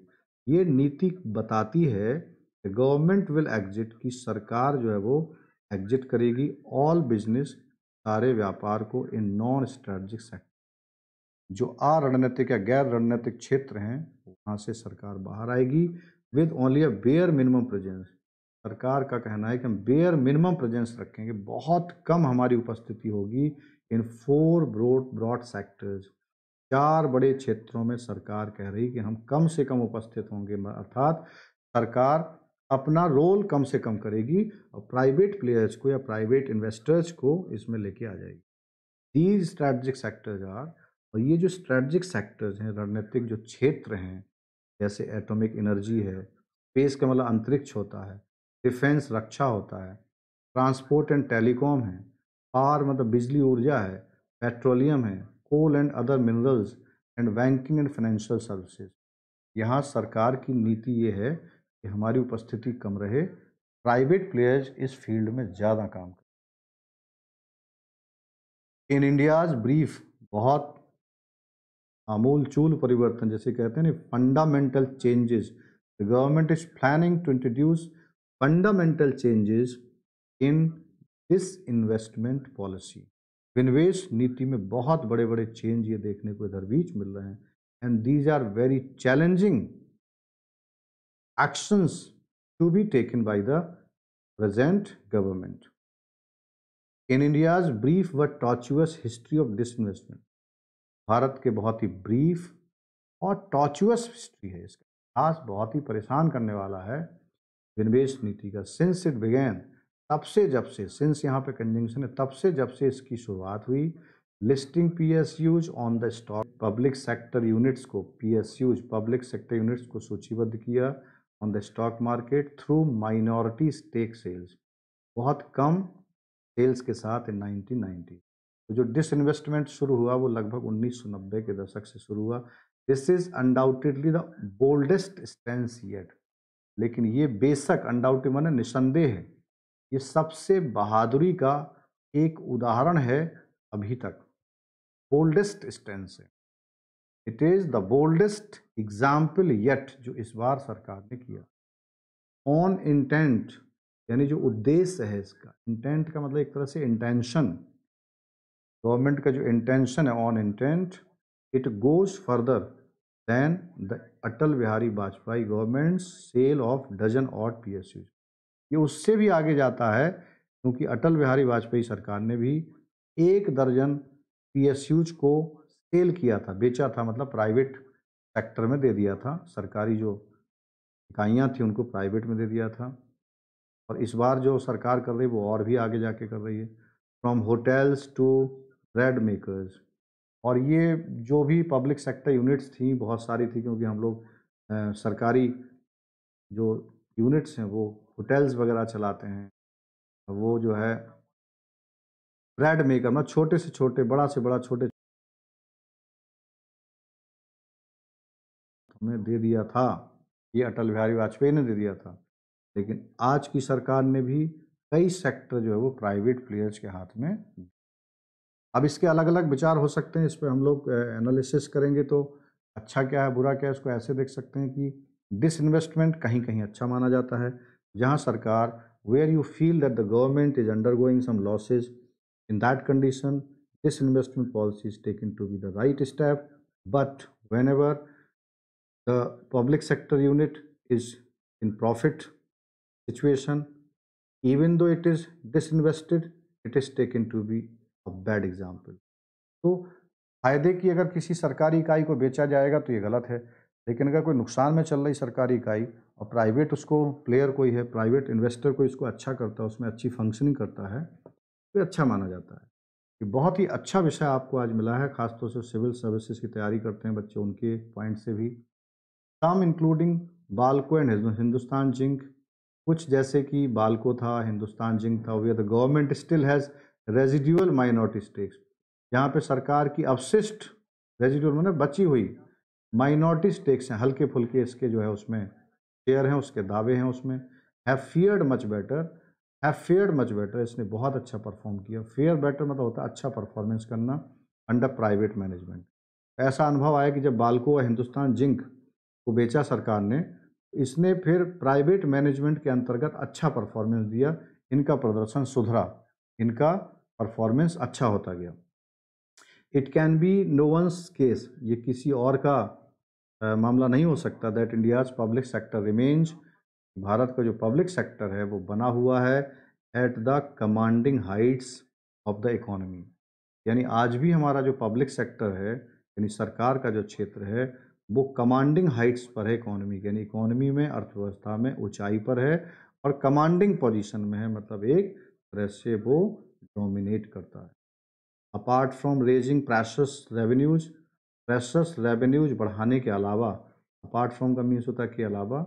ये नीति बताती है गवर्नमेंट विल एग्जिट की सरकार जो है वो एग्जिट करेगी ऑल बिजनेस सारे व्यापार को इन नॉन स्ट्रेटजिक सेक्टर जो आ रणनीतिक या गैर रणनीतिक क्षेत्र हैं वहाँ से सरकार बाहर आएगी with only a bare minimum presence सरकार का कहना है कि हम बेयर मिनिमम प्रेजेंस रखेंगे बहुत कम हमारी उपस्थिति होगी in four broad broad sectors चार बड़े क्षेत्रों में सरकार कह रही कि हम कम से कम उपस्थित होंगे अर्थात सरकार अपना रोल कम से कम करेगी और प्राइवेट प्लेयर्स को या प्राइवेट इन्वेस्टर्स को इसमें लेके आ जाएगी दीज स्ट्रैटेजिक सेक्टर्स आर और ये जो स्ट्रैटेजिक सेक्टर्स हैं रणनीतिक जो क्षेत्र हैं जैसे एटॉमिक एनर्जी है स्पेस का मतलब अंतरिक्ष होता है डिफेंस रक्षा होता है ट्रांसपोर्ट एंड टेलीकॉम है पार मतलब बिजली ऊर्जा है पेट्रोलियम है coal and other minerals and banking and financial services यहाँ सरकार की नीति ये है कि हमारी उपस्थिति कम रहे प्राइवेट प्लेयर्स इस फील्ड में ज़्यादा काम करें इन इंडियाज ब्रीफ बहुत आमूल चूल परिवर्तन जैसे कहते हैं ना fundamental changes the government is planning to introduce fundamental changes in this investment policy विनिवेश नीति में बहुत बड़े बड़े चेंज ये देखने को इधर बीच मिल रहे हैं and these are very challenging actions to be taken by the present government in India's brief व tortuous history of disinvestment भारत के बहुत ही ब्रीफ और टॉर्चुअस हिस्ट्री है इसका खास बहुत ही परेशान करने वाला है विनिवेश नीति का सिंस इट बिगैन तब से जब से सिंस यहाँ पे कंजंक्शन है तब से जब से इसकी शुरुआत हुई listing PSUs on the stock public sector units को पीएसयूज पब्लिक सेक्टर यूनिट्स को सूचीबद्ध किया on the stock market through minority stake sales बहुत कम सेल्स के साथ इन नाइनटीन तो जो डिसइन्वेस्टमेंट शुरू हुआ वो लगभग उन्नीस के दशक से शुरू हुआ this is undoubtedly the boldest stance yet लेकिन ये बेशक अंडाउटी मन निसंदेह है ये सबसे बहादुरी का एक उदाहरण है अभी तक बोल्डेस्ट स्टेंस है it is the boldest example yet जो इस बार सरकार ने किया ऑन इंटेंट यानी जो उद्देश्य है इसका इंटेंट का मतलब एक तरह से इंटेंशन गवर्नमेंट का जो इंटेंशन है on intent it goes further Then the Atal government sale government's sale of dozen odd PSUs. ये उससे भी आगे जाता है क्योंकि अटल बिहारी वाजपेयी सरकार ने भी एक दर्जन पीएसयूज को सेल किया था बेचा था मतलब प्राइवेट सेक्टर में दे दिया था सरकारी जो इकाइयाँ थी उनको प्राइवेट में दे दिया था और इस बार जो सरकार कर रही है वो और भी आगे जाके कर रही है from hotels to red makers और ये जो भी पब्लिक सेक्टर यूनिट्स थी बहुत सारी थी क्योंकि हम लोग सरकारी जो यूनिट्स हैं वो होटल्स वगैरह चलाते हैं वो जो है ब्रेड मेकर मतलब छोटे से छोटे बड़ा से बड़ा छोटे हमें दे दिया था ये अटल बिहारी वाजपेयी ने दे दिया था लेकिन आज की सरकार ने भी कई सेक्टर जो है वो प्राइवेट प्लेयर्स के हाथ में अब इसके अलग अलग विचार हो सकते हैं इस पर हम लोग एनालिसिस करेंगे तो अच्छा क्या है बुरा क्या है इसको ऐसे देख सकते हैं कि डिस इन्वेस्टमेंट कहीं कहीं अच्छा माना जाता है जहाँ सरकार where you feel that the government is undergoing some losses in that condition disinvestment policy is taken to be the right step but whenever the public sector unit is in profit situation even though it is disinvested it is taken to be a bad example तो फ़ायदे की अगर किसी सरकारी इकाई को बेचा जाएगा तो ये गलत है लेकिन अगर कोई नुकसान में चल रही सरकारी इकाई और प्राइवेट उसको प्लेयर कोई है प्राइवेट इन्वेस्टर कोई इसको अच्छा करता है उसमें अच्छी फंक्शनिंग करता है तो अच्छा माना जाता है कि बहुत ही अच्छा विषय आपको आज मिला है खासतौर से सिविल सर्विसेज की तैयारी करते हैं बच्चे उनके पॉइंट से भी some including BALCO and Hindustan Zinc कुछ जैसे कि बालको था हिंदुस्तान जिंक था where the government still has residual minority stakes यहाँ पे सरकार की अवशिष्ट रेजिड्यूअल मतलब बची हुई माइनॉरिटी स्टेक्स हैं हल्के फुल्के इसके जो है उसमें शेयर हैं उसके दावे हैं उसमें have fared much better have fared much better इसने बहुत अच्छा परफॉर्म किया फेयर बेटर मतलब होता है अच्छा परफॉर्मेंस करना अंडर प्राइवेट मैनेजमेंट ऐसा अनुभव आया कि जब बालको हिंदुस्तान जिंक को बेचा सरकार ने इसने फिर प्राइवेट मैनेजमेंट के अंतर्गत अच्छा परफॉर्मेंस दिया इनका प्रदर्शन सुधरा इनका परफॉर्मेंस अच्छा होता गया it can be no one's case ये किसी और का आ, मामला नहीं हो सकता that India's public sector remains भारत का जो पब्लिक सेक्टर है वो बना हुआ है at the commanding heights of the economy यानी आज भी हमारा जो पब्लिक सेक्टर है यानी सरकार का जो क्षेत्र है वो कमांडिंग हाइट्स पर है इकोनॉमी यानी इकोनॉमी में अर्थव्यवस्था में ऊंचाई पर है और कमांडिंग पोजीशन में है मतलब एक से वो डोमिनेट करता है apart from raising precious revenues precious revenues बढ़ाने के अलावा अपार्ट फ्रॉम का मीन्स होता है के अलावा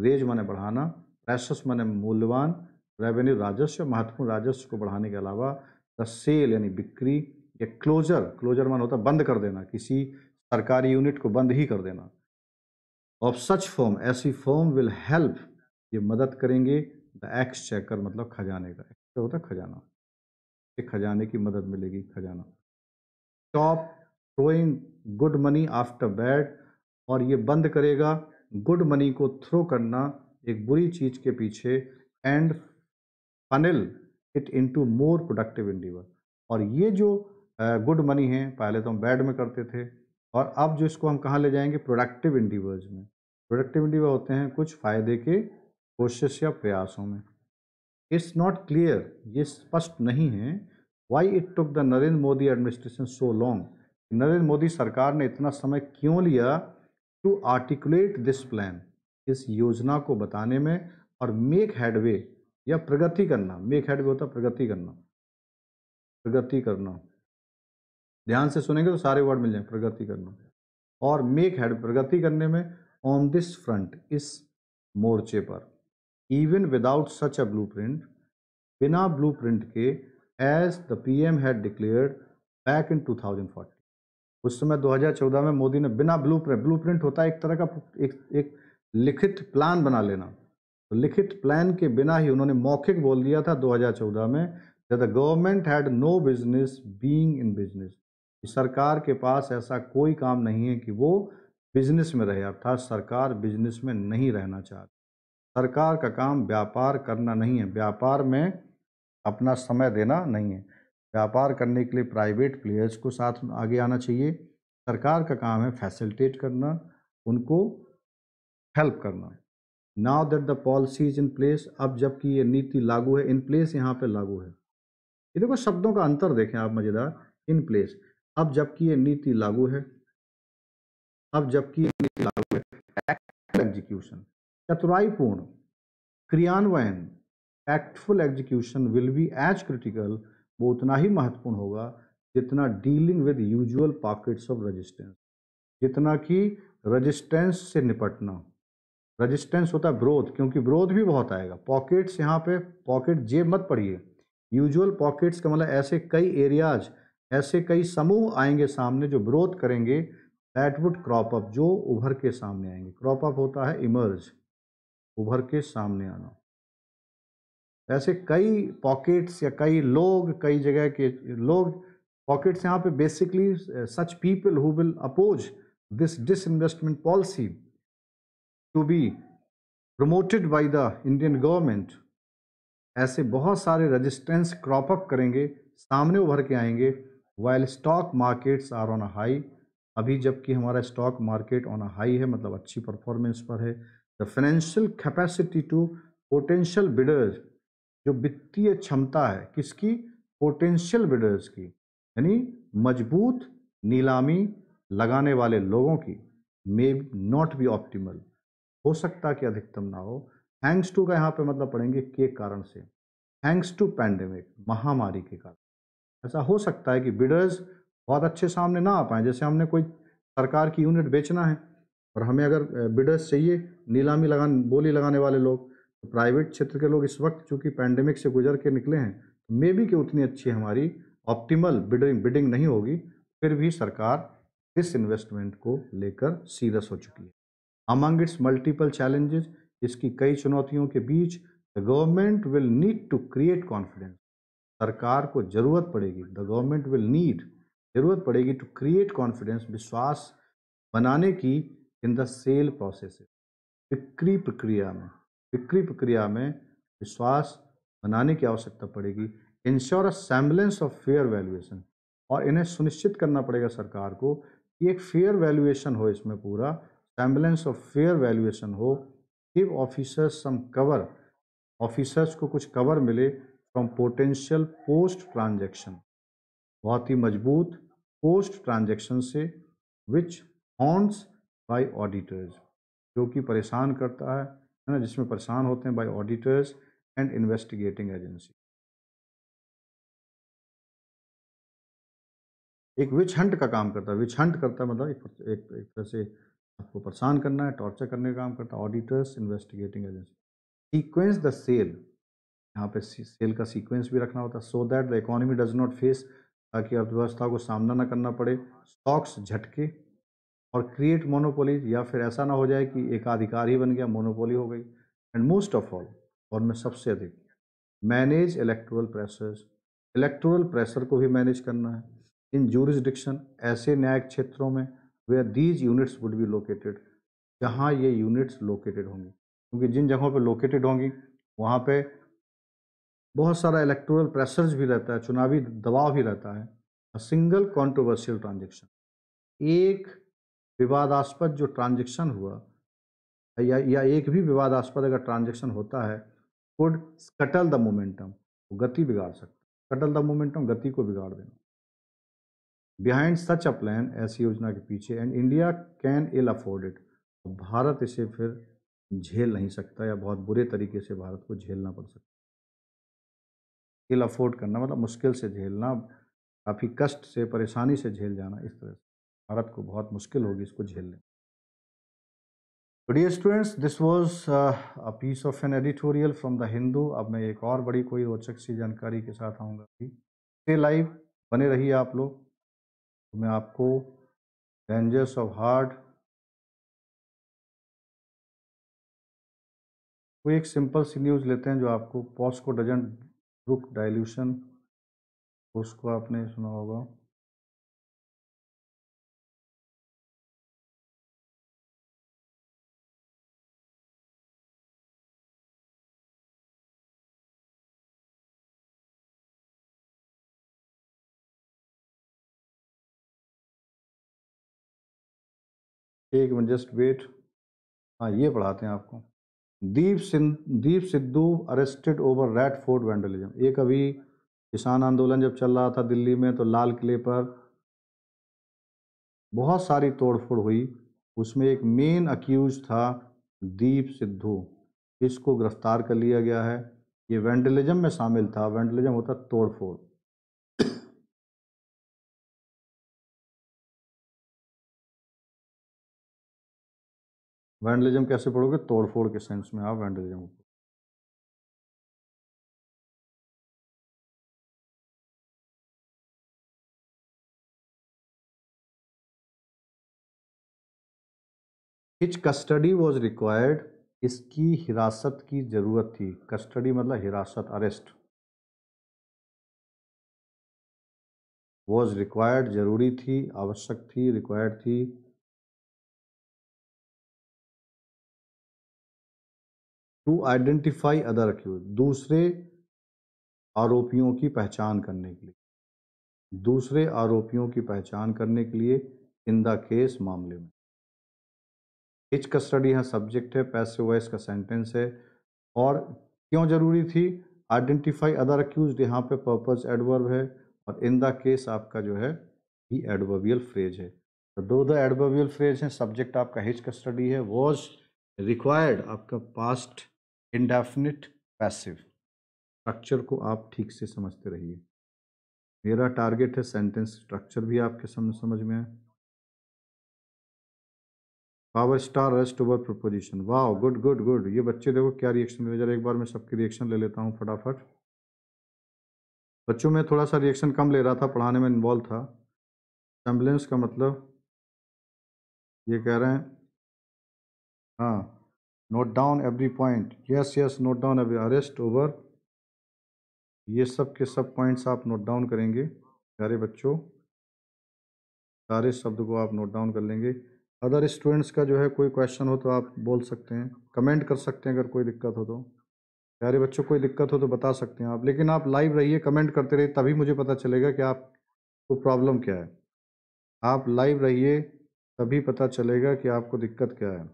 रेज माने बढ़ाना प्रेशस माने मूल्यवान रेवेन्यू राजस्व महत्वपूर्ण राजस्व को बढ़ाने के अलावा द सेल यानी बिक्री या क्लोजर क्लोजर माने होता है बंद कर देना किसी सरकारी यूनिट को बंद ही कर देना ऑफ सच फॉर्म ऐसी फॉर्म विल हेल्प ये मदद करेंगे द एक्स चेकर मतलब खजाने का क्या तो होता है खजाना ये खजाने की मदद मिलेगी खजाना stop throwing good money after bad और ये बंद करेगा गुड मनी को थ्रो करना एक बुरी चीज के पीछे and funnel it into more productive endeavour और ये जो गुड uh, मनी है पहले तो हम बैड में करते थे और अब जो इसको हम कहाँ ले जाएंगे प्रोडक्टिव इंडिवर्स में प्रोडक्टिव इंडीवर होते हैं कुछ फ़ायदे के कोशिश या प्रयासों में इट्स नॉट क्लियर ये स्पष्ट नहीं है why it took the Narendra Modi administration so long Narendra Modi सरकार ने इतना समय क्यों लिया टू आर्टिकुलेट दिस प्लान इस योजना को बताने में और मेक हैडवे या प्रगति करना मेक हैडवे होता प्रगति करना प्रगति करना ध्यान से सुनेंगे तो सारे वर्ड मिल जाएंगे प्रगति करना और मेक हैड प्रगति करने में ऑन दिस फ्रंट इस मोर्चे पर even without such a blueprint, बिना blueprint के as the PM had declared back in 2014. उस समय 2014 में मोदी ने बिना ब्लू प्रिंट होता है एक तरह का एक एक लिखित प्लान बना लेना तो लिखित प्लान के बिना ही उन्होंने मौखिक बोल दिया था 2014 में the government had no business being in business सरकार के पास ऐसा कोई काम नहीं है कि वो बिजनेस में रहे अर्थात सरकार बिजनेस में नहीं रहना चाहती सरकार का काम व्यापार करना नहीं है व्यापार में अपना समय देना नहीं है व्यापार करने के लिए प्राइवेट प्लेयर्स को साथ आगे आना चाहिए सरकार का काम है फैसिलिटेट करना उनको हेल्प करना now that the policy is in place अब जबकि ये नीति लागू है इन प्लेस यहाँ पे लागू है ये देखो शब्दों का अंतर देखें आप मज़ेदार इन प्लेस अब जबकि ये नीति लागू है अब जबकि ये नीति लागू है एग्जीक्यूशन चतुराईपूर्ण क्रियान्वयन artful execution will be as critical वो उतना ही महत्वपूर्ण होगा जितना dealing with usual pockets of resistance जितना कि रेजिस्टेंस से निपटना रेजिस्टेंस होता है ब्रोथ क्योंकि ब्रोथ भी बहुत आएगा पॉकेट्स यहाँ पे पॉकेट जेब मत पड़िए यूजुअल पॉकेट्स का मतलब ऐसे कई एरियाज ऐसे कई समूह आएंगे सामने जो ग्रोथ करेंगे दैट वुड क्रॉप अप जो उभर के सामने आएंगे क्रॉप अप होता है इमर्ज उभर के सामने आना ऐसे कई पॉकेट्स या कई लोग कई जगह के लोग पॉकेट्स यहाँ पे basically such people who will oppose this disinvestment policy to be promoted by the Indian government ऐसे बहुत सारे रजिस्टेंस क्रॉप अप करेंगे सामने उभर के आएंगे while stock markets are on a high अभी जबकि हमारा stock market on a high है मतलब अच्छी परफॉर्मेंस पर है the financial capacity to potential bidders जो वित्तीय क्षमता है किसकी पोटेंशियल बिडर्स की यानी मजबूत नीलामी लगाने वाले लोगों की मे नॉट बी ऑप्टिमल हो सकता कि अधिकतम ना हो थैंक्स टू का यहाँ पे मतलब पढ़ेंगे के कारण से थैंक्स टू पैंडेमिक महामारी के कारण ऐसा हो सकता है कि बिडर्स बहुत अच्छे सामने ना आ पाए जैसे हमने कोई सरकार की यूनिट बेचना है और हमें अगर बिडर्स चाहिए नीलामी लगा बोली लगाने वाले लोग तो प्राइवेट क्षेत्र के लोग इस वक्त चूँकि पैंडेमिक से गुजर के निकले हैं मे तो बी कि उतनी अच्छी हमारी ऑप्टिमल बिडिंग बिडिंग नहीं होगी फिर भी सरकार इस इन्वेस्टमेंट को लेकर सीरियस हो चुकी है अमंग इट्स मल्टीपल चैलेंजेस इसकी कई चुनौतियों के बीच the government will need to create confidence सरकार को जरूरत पड़ेगी द गवर्नमेंट विल नीड जरूरत पड़ेगी टू क्रिएट कॉन्फिडेंस विश्वास बनाने की इन द सेल प्रोसेस बिक्री प्रक्रिया में बिक्री प्रक्रिया में विश्वास बनाने की आवश्यकता पड़ेगी ensure a semblance of fair valuation और इन्हें सुनिश्चित करना पड़ेगा सरकार को कि एक फेयर वैल्यूएशन हो इसमें पूरा सेम्बलेंस ऑफ फेयर वैल्यूएशन हो give officers some cover officers को कुछ कवर मिले फ्रॉम पोटेंशियल पोस्ट ट्रांजेक्शन बहुत ही मजबूत पोस्ट ट्रांजेक्शन से विच हॉन्ट्स बाय ऑडिटर्स जो कि परेशान करता है है ना जिसमें परेशान होते हैं by auditors and investigating agency एक विच हंट का काम करता है विच हंट करता है मतलब एक एक एक तरह से आपको परेशान करना है टॉर्चर करने का काम करता है auditors investigating agency sequence the sale यहाँ पे सेल का सीक्वेंस भी रखना होता है so that the economy does not face ताकि अर्थव्यवस्था को सामना ना करना पड़े स्टॉक्स झटके और क्रिएट मोनोपोलीज या फिर ऐसा ना हो जाए कि एकाधिकार ही बन गया मोनोपोली हो गई एंड मोस्ट ऑफ ऑल और मैं सबसे अधिक manage electoral pressures electoral pressure को भी मैनेज करना है इन जूरिस्डिक्शन ऐसे न्यायिक क्षेत्रों में where these units would be located जहाँ ये यूनिट्स लोकेटेड होंगी क्योंकि जिन जगहों पर लोकेटेड होंगी वहाँ पर बहुत सारा इलेक्ट्रोल प्रेशर्स भी रहता है चुनावी दबाव भी रहता है सिंगल कॉन्ट्रोवर्शियल ट्रांजेक्शन एक विवादास्पद जो ट्रांजेक्शन हुआ या या एक भी विवादास्पद अगर ट्रांजेक्शन होता है कुड स्कटल द मोमेंटम गति बिगाड़ सकता स्कटल द मोमेंटम गति को बिगाड़ देना बिहाइंड सच अ प्लान ऐसी योजना के पीछे and India can ill afford it भारत इसे फिर झेल नहीं सकता या बहुत बुरे तरीके से भारत को झेलना पड़ सकता इल अफोर्ड करना मतलब मुश्किल से झेलना काफ़ी कष्ट से परेशानी से झेल जाना इस तरह से भारत को बहुत मुश्किल होगी इसको झेलने तो dear students this was a piece of an editorial from the Hindu अब मैं एक और बड़ी कोई रोचक सी जानकारी के साथ आऊँगा स्टे लाइव बने रहिए आप लोग तो मैं आपको डेंजर्स ऑफ हार्ट कोई एक सिंपल सी न्यूज़ लेते हैं जो आपको पॉस्को डजेंट रुक डाइल्यूशन उसको आपने सुना होगा एक मिनट जस्ट वेट हाँ ये पढ़ाते हैं आपको Deep Sindh Deep Sidhu arrested over Red Fort vandalism एक अभी किसान आंदोलन जब चल रहा था दिल्ली में तो लाल किले पर बहुत सारी तोड़फोड़ हुई उसमें एक मेन अक्यूज था दीप सिद्धू इसको गिरफ्तार कर लिया गया है ये वेंडलिज्म में शामिल था वेंडलिज्म होता तोड़फोड़ वैंडलिज्म कैसे पढ़ोगे तोड़फोड़ के सेंस में आप वैंडलिज्म को हिच कस्टडी वॉज रिक्वायर्ड इसकी हिरासत की ज़रूरत थी कस्टडी मतलब हिरासत अरेस्ट वॉज रिक्वायर्ड ज़रूरी थी आवश्यक थी रिक्वायर्ड थी टू आइडेंटिफाई अदर अक्यूज दूसरे आरोपियों की पहचान करने के लिए दूसरे आरोपियों की पहचान करने के लिए इन द केस मामले में इच कस्टडी यहाँ सब्जेक्ट है पैसे वाइस का सेंटेंस है और क्यों जरूरी थी आइडेंटिफाई अदर अक्यूज यहाँ पे पर्पज एडवर्ब है और इन द केस आपका जो है ही एडवर्बियल फ्रेज है तो दो द एडवर्बियल फ्रेज है सब्जेक्ट आपका हिच कस्टडी है वॉज रिक्वायर्ड आपका पास्ट इंडेफिनिट पैसिव स्ट्रक्चर को आप ठीक से समझते रहिए मेरा टारगेट है सेंटेंस स्ट्रक्चर भी आपके सामने समझ में आए power star rest over preposition वाह गुड गुड गुड ये बच्चे देखो क्या रिएक्शन दे जरा एक बार मैं सबके रिएक्शन ले लेता हूँ फटाफट बच्चों में थोड़ा सा रिएक्शन कम ले रहा था पढ़ाने में इन्वॉल्व था सेम्बलेंस का मतलब ये कह रहे हैं हाँ note down every point yes yes note down every arrest over ये सब के सब पॉइंट्स आप नोट डाउन करेंगे प्यारे बच्चों सारे शब्द को आप नोट डाउन कर लेंगे अदर स्टूडेंट्स का जो है कोई क्वेश्चन हो तो आप बोल सकते हैं कमेंट कर सकते हैं अगर कोई दिक्कत हो तो प्यारे बच्चों कोई दिक्कत हो तो बता सकते हैं आप लेकिन आप लाइव रहिए कमेंट करते रहिए तभी मुझे पता चलेगा कि आपको तो प्रॉब्लम क्या है आप लाइव रहिए तभी पता चलेगा कि आपको दिक्कत क्या है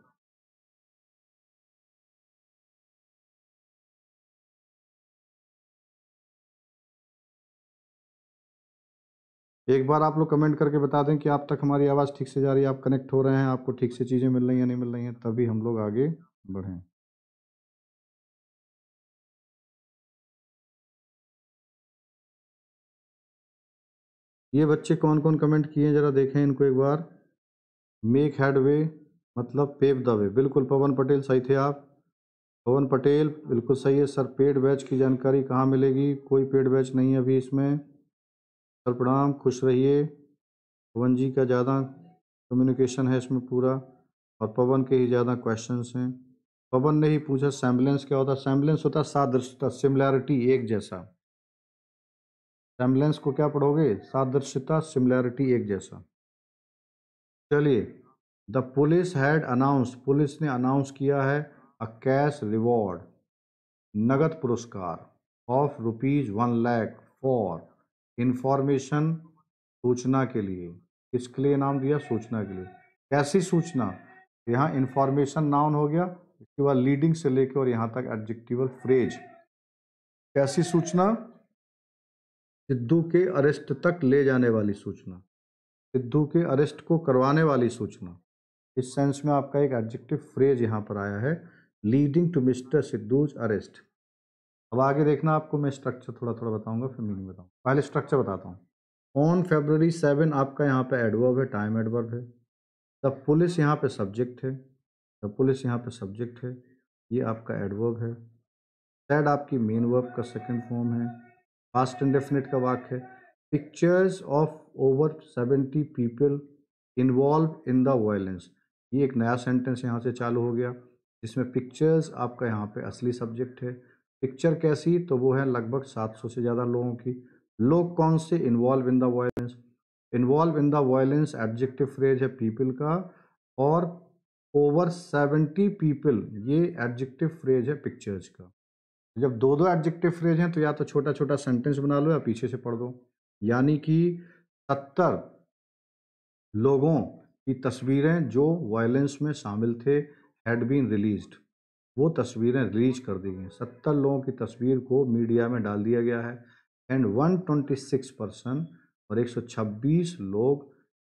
एक बार आप लोग कमेंट करके बता दें कि आप तक हमारी आवाज़ ठीक से जा रही है आप कनेक्ट हो रहे हैं आपको ठीक से चीज़ें मिल रही हैं नहीं मिल रही हैं तभी हम लोग आगे बढ़ें ये बच्चे कौन कौन कमेंट किए हैं ज़रा देखें इनको एक बार मेक हैड वे मतलब पेव द वे बिल्कुल पवन पटेल सही थे आप पवन पटेल बिल्कुल सही है सर पेड बैच की जानकारी कहाँ मिलेगी कोई पेड बैच नहीं है अभी इसमें सर प्रणाम खुश रहिए पवन जी का ज़्यादा कम्युनिकेशन है इसमें पूरा और पवन के ही ज़्यादा क्वेश्चन हैं पवन ने ही पूछा सेम्बलेंस क्या होता है होता है सादृश्यता सिमिलैरिटी एक जैसा सेम्बलेंस को क्या पढ़ोगे सादृश्यता सिमिलैरिटी एक जैसा चलिए the police had announce police ने अनाउंस किया है अ कैश रिवॉर्ड नगद पुरस्कार of rupees one lakh for information सूचना के लिए इसके लिए नाम दिया सूचना के लिए कैसी सूचना यहाँ इन्फॉर्मेशन नाउन हो गया इसके बाद लीडिंग से लेकर और यहाँ तक एडजेक्टिवल फ्रेज कैसी सूचना सिद्धू के अरेस्ट तक ले जाने वाली सूचना सिद्धू के अरेस्ट को करवाने वाली सूचना इस सेंस में आपका एक एडजेक्टिव फ्रेज यहाँ पर आया है leading to mister Sidhu's arrest अब आगे देखना आपको मैं स्ट्रक्चर थोड़ा थोड़ा बताऊंगा फिर मीनिंग बताऊंगा पहले स्ट्रक्चर बताता हूँ ऑन फेब्रवरी सेवन आपका यहाँ पे एडवर्ब है टाइम एडवर्ब है द पुलिस यहाँ पे सब्जेक्ट है द पुलिस यहाँ पे सब्जेक्ट है ये आपका एडवर्ब है सैड आपकी मेन वर्ब का सेकेंड फॉर्म है एंड डेफिनेट का वाक है pictures of over seventy people involve in the violence ये एक नया सेंटेंस यहाँ से चालू हो गया जिसमें पिक्चर्स आपका यहाँ पे असली सब्जेक्ट है पिक्चर कैसी तो वो है लगभग 700 से ज़्यादा लोगों की लोग कौन से involve in the violence involve in the violence adjective phrase है पीपल का और ओवर सेवेंटी पीपल ये एडजेक्टिव फ्रेज है पिक्चर्स का जब दो दो एडजेक्टिव फ्रेज हैं तो या तो छोटा छोटा सेंटेंस बना लो या पीछे से पढ़ दो यानी कि सत्तर लोगों की तस्वीरें जो वायलेंस में शामिल थे हैड बीन रिलीज्ड वो तस्वीरें रिलीज कर दी गई सत्तर लोगों की तस्वीर को मीडिया में डाल दिया गया है एंड 126 पर्सन और 126 लोग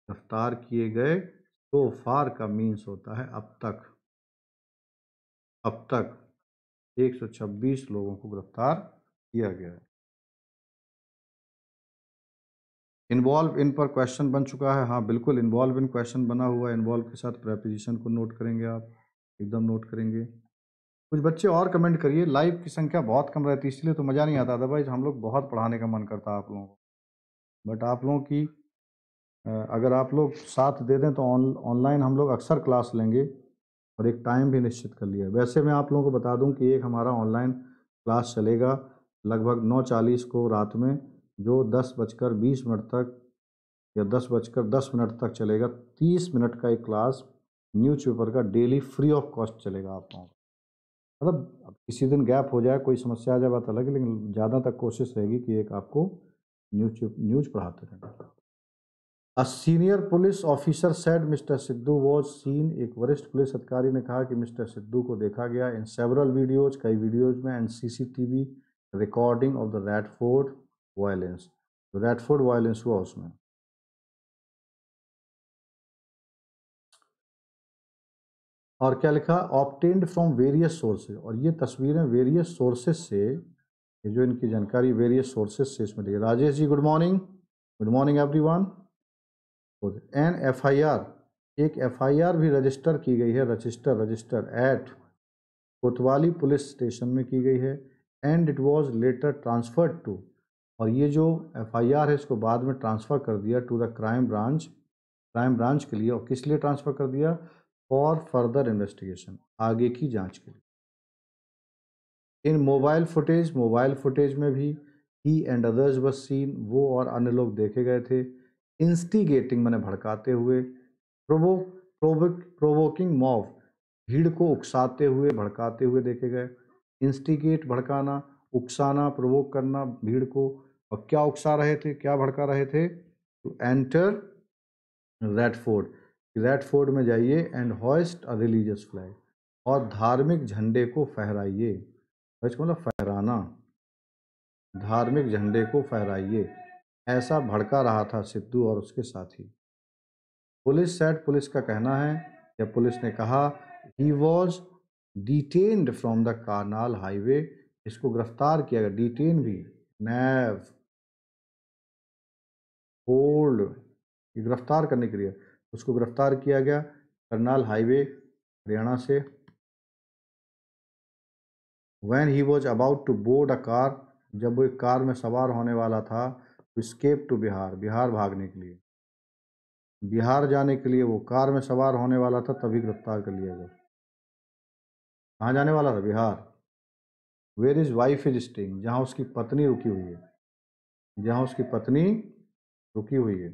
गिरफ्तार किए गए सो तो फार का मीन्स होता है अब तक अब तक 126 लोगों को गिरफ्तार किया गया है इन्वॉल्व इन पर क्वेश्चन बन चुका है हाँ बिल्कुल इन्वॉल्व इन क्वेश्चन बना हुआ है इन्वॉल्व के साथ प्रेपोजिशन को नोट करेंगे आप एकदम नोट करेंगे कुछ बच्चे और कमेंट करिए लाइव की संख्या बहुत कम रहती है इसलिए तो मज़ा नहीं आता अदरवाइज हम लोग बहुत पढ़ाने का मन करता है आप लोगों को बट आप लोगों की अगर आप लोग साथ दे दें तो ऑनलाइन हम लोग अक्सर क्लास लेंगे और एक टाइम भी निश्चित कर लिया वैसे मैं आप लोगों को बता दूं कि एक हमारा ऑनलाइन क्लास चलेगा लगभग नौ चालीस को रात में जो दस बजकर बीस मिनट तक या दस बजकर दस मिनट तक चलेगा तीस मिनट का एक क्लास न्यूज़पेपर का डेली फ्री ऑफ कॉस्ट चलेगा आप लोगों को मतलब किसी दिन गैप हो जाए कोई समस्या आ जाए बात अलग है लेकिन ज़्यादा तक कोशिश रहेगी कि एक आपको न्यूज न्यूज पढ़ाते रहें a senior police officer said mister Sidhu was seen एक वरिष्ठ पुलिस अधिकारी ने कहा कि मिस्टर सिद्धू को देखा गया इन सेवरल वीडियोज कई वीडियोज में and CCTV recording of the red fort violence red fort violence हुआ उसमें और क्या लिखा ऑप्टेंड फ्रॉम वेरियस सोर्सेज और ये तस्वीरें वेरियस सोर्सेज से ये जो इनकी जानकारी वेरियस सोर्सेज से इसमें लिखी Rajesh ji good morning good morning everyone an आर एक आर भी रजिस्टर की गई है register register at Kotwali police station में की गई है and it was later transferred to और ये जो आर है इसको बाद में ट्रांसफ़र कर दिया to the crime branch crime branch के लिए और किस लिए ट्रांसफ़र कर दिया फॉर फर्दर इन्वेस्टिगेशन आगे की जांच के लिए in mobile footage mobile footage में भी ही एंड अदर्स व सीन वो और अन्य लोग देखे गए थे इंस्टिगेटिंग मैंने भड़काते हुए प्रोवो प्रोवोकिंग मॉव भीड़ को उकसाते हुए भड़काते हुए देखे गए इंस्टिगेट भड़काना उकसाना प्रोवोक करना भीड़ को और क्या उकसा रहे थे क्या भड़का रहे थे टू तो एंटर रेड फोर्ट रेडफोर्ड में जाइए and hoist a religious flag और धार्मिक झंडे को फहराइए इसको मतलब फहराना धार्मिक झंडे को फहराइए ऐसा भड़का रहा था सिद्धू और उसके साथी पुलिस सेट पुलिस का कहना है जब पुलिस ने कहा he was detained from the Karnal highway इसको गिरफ्तार किया गया डिटेन भी नैव होल्ड गिरफ्तार करने के लिए उसको गिरफ्तार किया गया करनाल हाईवे हरियाणा से when he was about to board a car जब वो एक कार में सवार होने वाला था स्केप टू बिहार बिहार भागने के लिए बिहार जाने के लिए वो कार में सवार होने वाला था तभी गिरफ्तार कर लिया गया कहाँ जाने वाला था Bihar where is wife is staying जहाँ उसकी पत्नी रुकी हुई है जहाँ उसकी पत्नी रुकी हुई है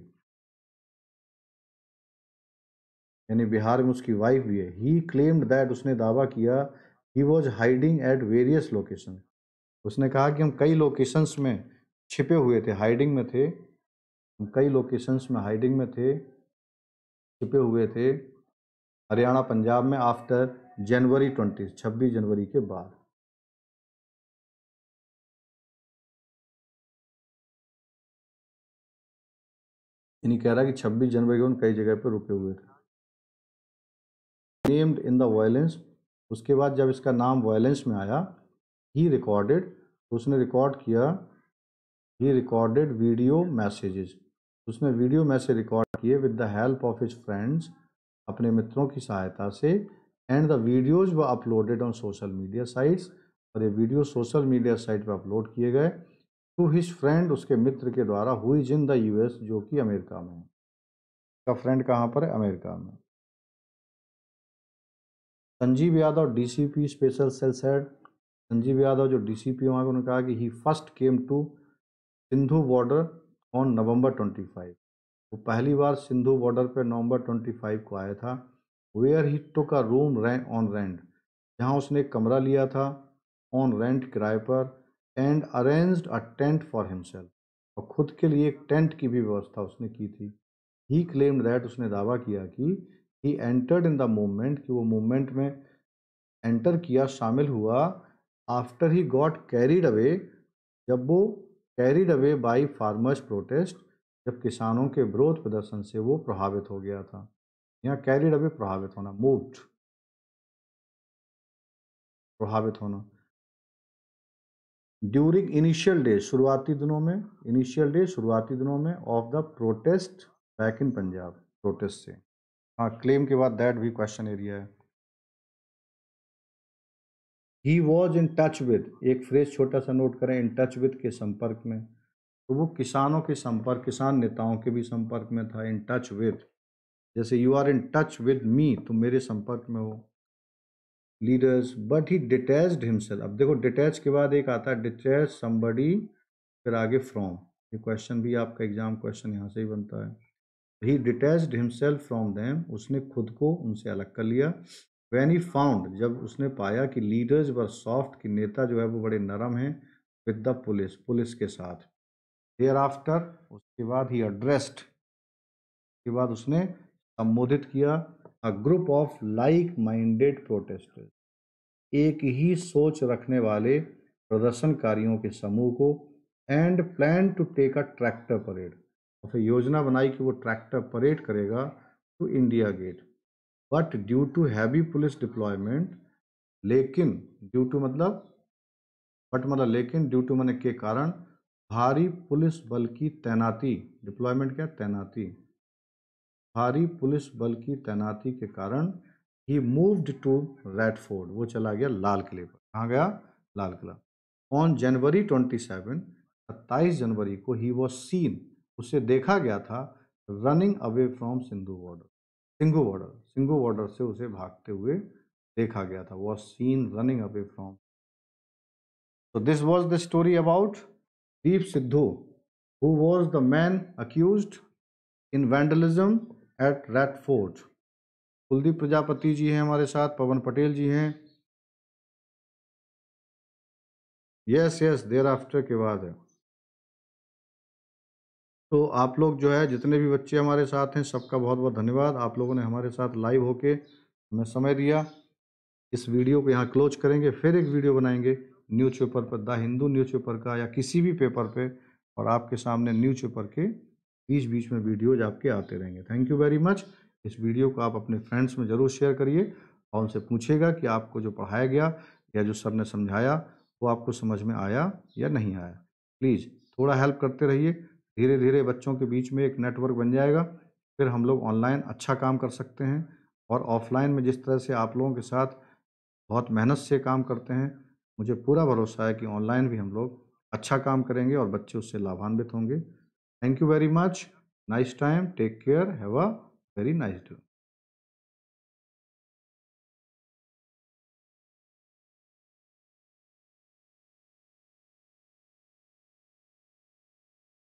यानी बिहार में उसकी वाइफ भी है ही क्लेम्ड दैट उसने दावा किया he was hiding at various location उसने कहा कि हम कई लोकेशंस में छिपे हुए थे हाइडिंग में थे हम कई लोकेशंस में हाइडिंग में थे छिपे हुए थे हरियाणा पंजाब में आफ्टर जनवरी ट्वेंटी छब्बीस जनवरी के बाद यानी कह रहा कि 26 जनवरी को उन कई जगह पर रुके हुए थे नेम्ड इन द वायलेंस उसके बाद जब इसका नाम वायलेंस में आया ही रिकॉर्डेड तो उसने रिकॉर्ड किया ही रिकॉर्डेड वीडियो मैसेजेस उसने वीडियो मैसेज रिकॉर्ड किए with the help of his friends अपने मित्रों की सहायता से एंड द वीडियोज व uploaded on social media sites और ये वीडियो सोशल मीडिया साइट पर अपलोड किए गए टू हिज फ्रेंड उसके मित्र के द्वारा हुई जिन द यूएस जो कि अमेरिका में है उसका फ्रेंड कहाँ पर है अमेरिका में Sanjeev Yadav DCP special cell said Sanjeev Yadav जो डीसीपी वहाँ पे उन्होंने कहा कि he first came to Sindhu border on November 25 वो पहली बार सिंधु बॉर्डर पर नवंबर 25 को आया था where he took a room रें ऑन रेंट जहाँ उसने कमरा लिया था ऑन रेंट किराए पर and arranged a tent for himself और खुद के लिए एक टेंट की भी व्यवस्था उसने की थी ही क्लेम्ड दैट उसने दावा किया कि he entered in the movement कि वो मोमेंट में एंटर किया शामिल हुआ after he got carried away जब वो carried away by farmers protest जब किसानों के विरोध प्रदर्शन से वो प्रभावित हो गया था यहाँ कैरीड अवे प्रभावित होना मूव्ड प्रभावित होना ड्यूरिंग इनिशियल डे शुरुआती दिनों में इनिशियल डे शुरुआती दिनों में of the protest back in Punjab protest से हाँ क्लेम के बाद दैट भी क्वेश्चन एरिया है he was in touch with एक फ्रेज छोटा सा नोट करें इन टच विद के संपर्क में तो वो किसानों के संपर्क किसान नेताओं के भी संपर्क में था इन टच विद जैसे you are in touch with me तुम मेरे संपर्क में हो leaders but he detach himself अब देखो डिटैच के बाद एक आता है डिटैच समबडी फिर आगे फ्रॉम ये क्वेश्चन भी आपका एग्जाम क्वेश्चन यहाँ से ही बनता है he detached himself from them उसने खुद को उनसे अलग कर लिया वैन ही फाउंड जब उसने पाया कि लीडर्स वर सॉफ्ट कि नेता जो है वो बड़े नरम हैं विद द पुलिस पुलिस के साथ देयर आफ्टर उसके बाद ही एड्रेस्ड उसके बाद उसने संबोधित किया a group of like minded protesters एक ही सोच रखने वाले प्रदर्शनकारियों के समूह को and plan to take a tractor parade और फिर योजना बनाई कि वो ट्रैक्टर परेड करेगा to India gate but due to heavy police deployment लेकिन ड्यू टू मतलब बट मतलब लेकिन ड्यू टू मैंने मतलब के कारण भारी पुलिस बल की तैनाती डिप्लॉयमेंट क्या तैनाती भारी पुलिस बल की तैनाती के कारण he moved to red fort वो चला गया लाल किले पर कहाँ गया लाल किला ऑन जनवरी ट्वेंटी सेवन सत्ताईस जनवरी को ही वॉज सीन उसे देखा गया था running away from Sindhu border Singhu border Singhu border से उसे भागते हुए देखा गया था was seen running away from तो this was the story about Deep Sidhu who was the man accused in vandalism at red fort Kuldeep Prajapati ji हैं हमारे साथ पवन पटेल जी हैं यस यस देर आफ्टर के बाद है तो आप लोग जो है जितने भी बच्चे हमारे साथ हैं सबका बहुत बहुत धन्यवाद आप लोगों ने हमारे साथ लाइव होके हमें समय दिया इस वीडियो को यहाँ क्लोज करेंगे फिर एक वीडियो बनाएंगे न्यूज़ पेपर पर द हिंदू न्यूज़ पेपर का या किसी भी पेपर पे और आपके सामने न्यूज़ पेपर के बीच बीच में वीडियोज आपके आते रहेंगे थैंक यू वेरी मच इस वीडियो को आप अपने फ्रेंड्स में ज़रूर शेयर करिए और उनसे पूछेगा कि आपको जो पढ़ाया गया या जो सर ने समझाया वो आपको समझ में आया या नहीं आया प्लीज़ थोड़ा हेल्प करते रहिए धीरे धीरे बच्चों के बीच में एक नेटवर्क बन जाएगा फिर हम लोग ऑनलाइन अच्छा काम कर सकते हैं और ऑफलाइन में जिस तरह से आप लोगों के साथ बहुत मेहनत से काम करते हैं मुझे पूरा भरोसा है कि ऑनलाइन भी हम लोग अच्छा काम करेंगे और बच्चे उससे लाभान्वित होंगे thank you very much nice time take care have a very nice day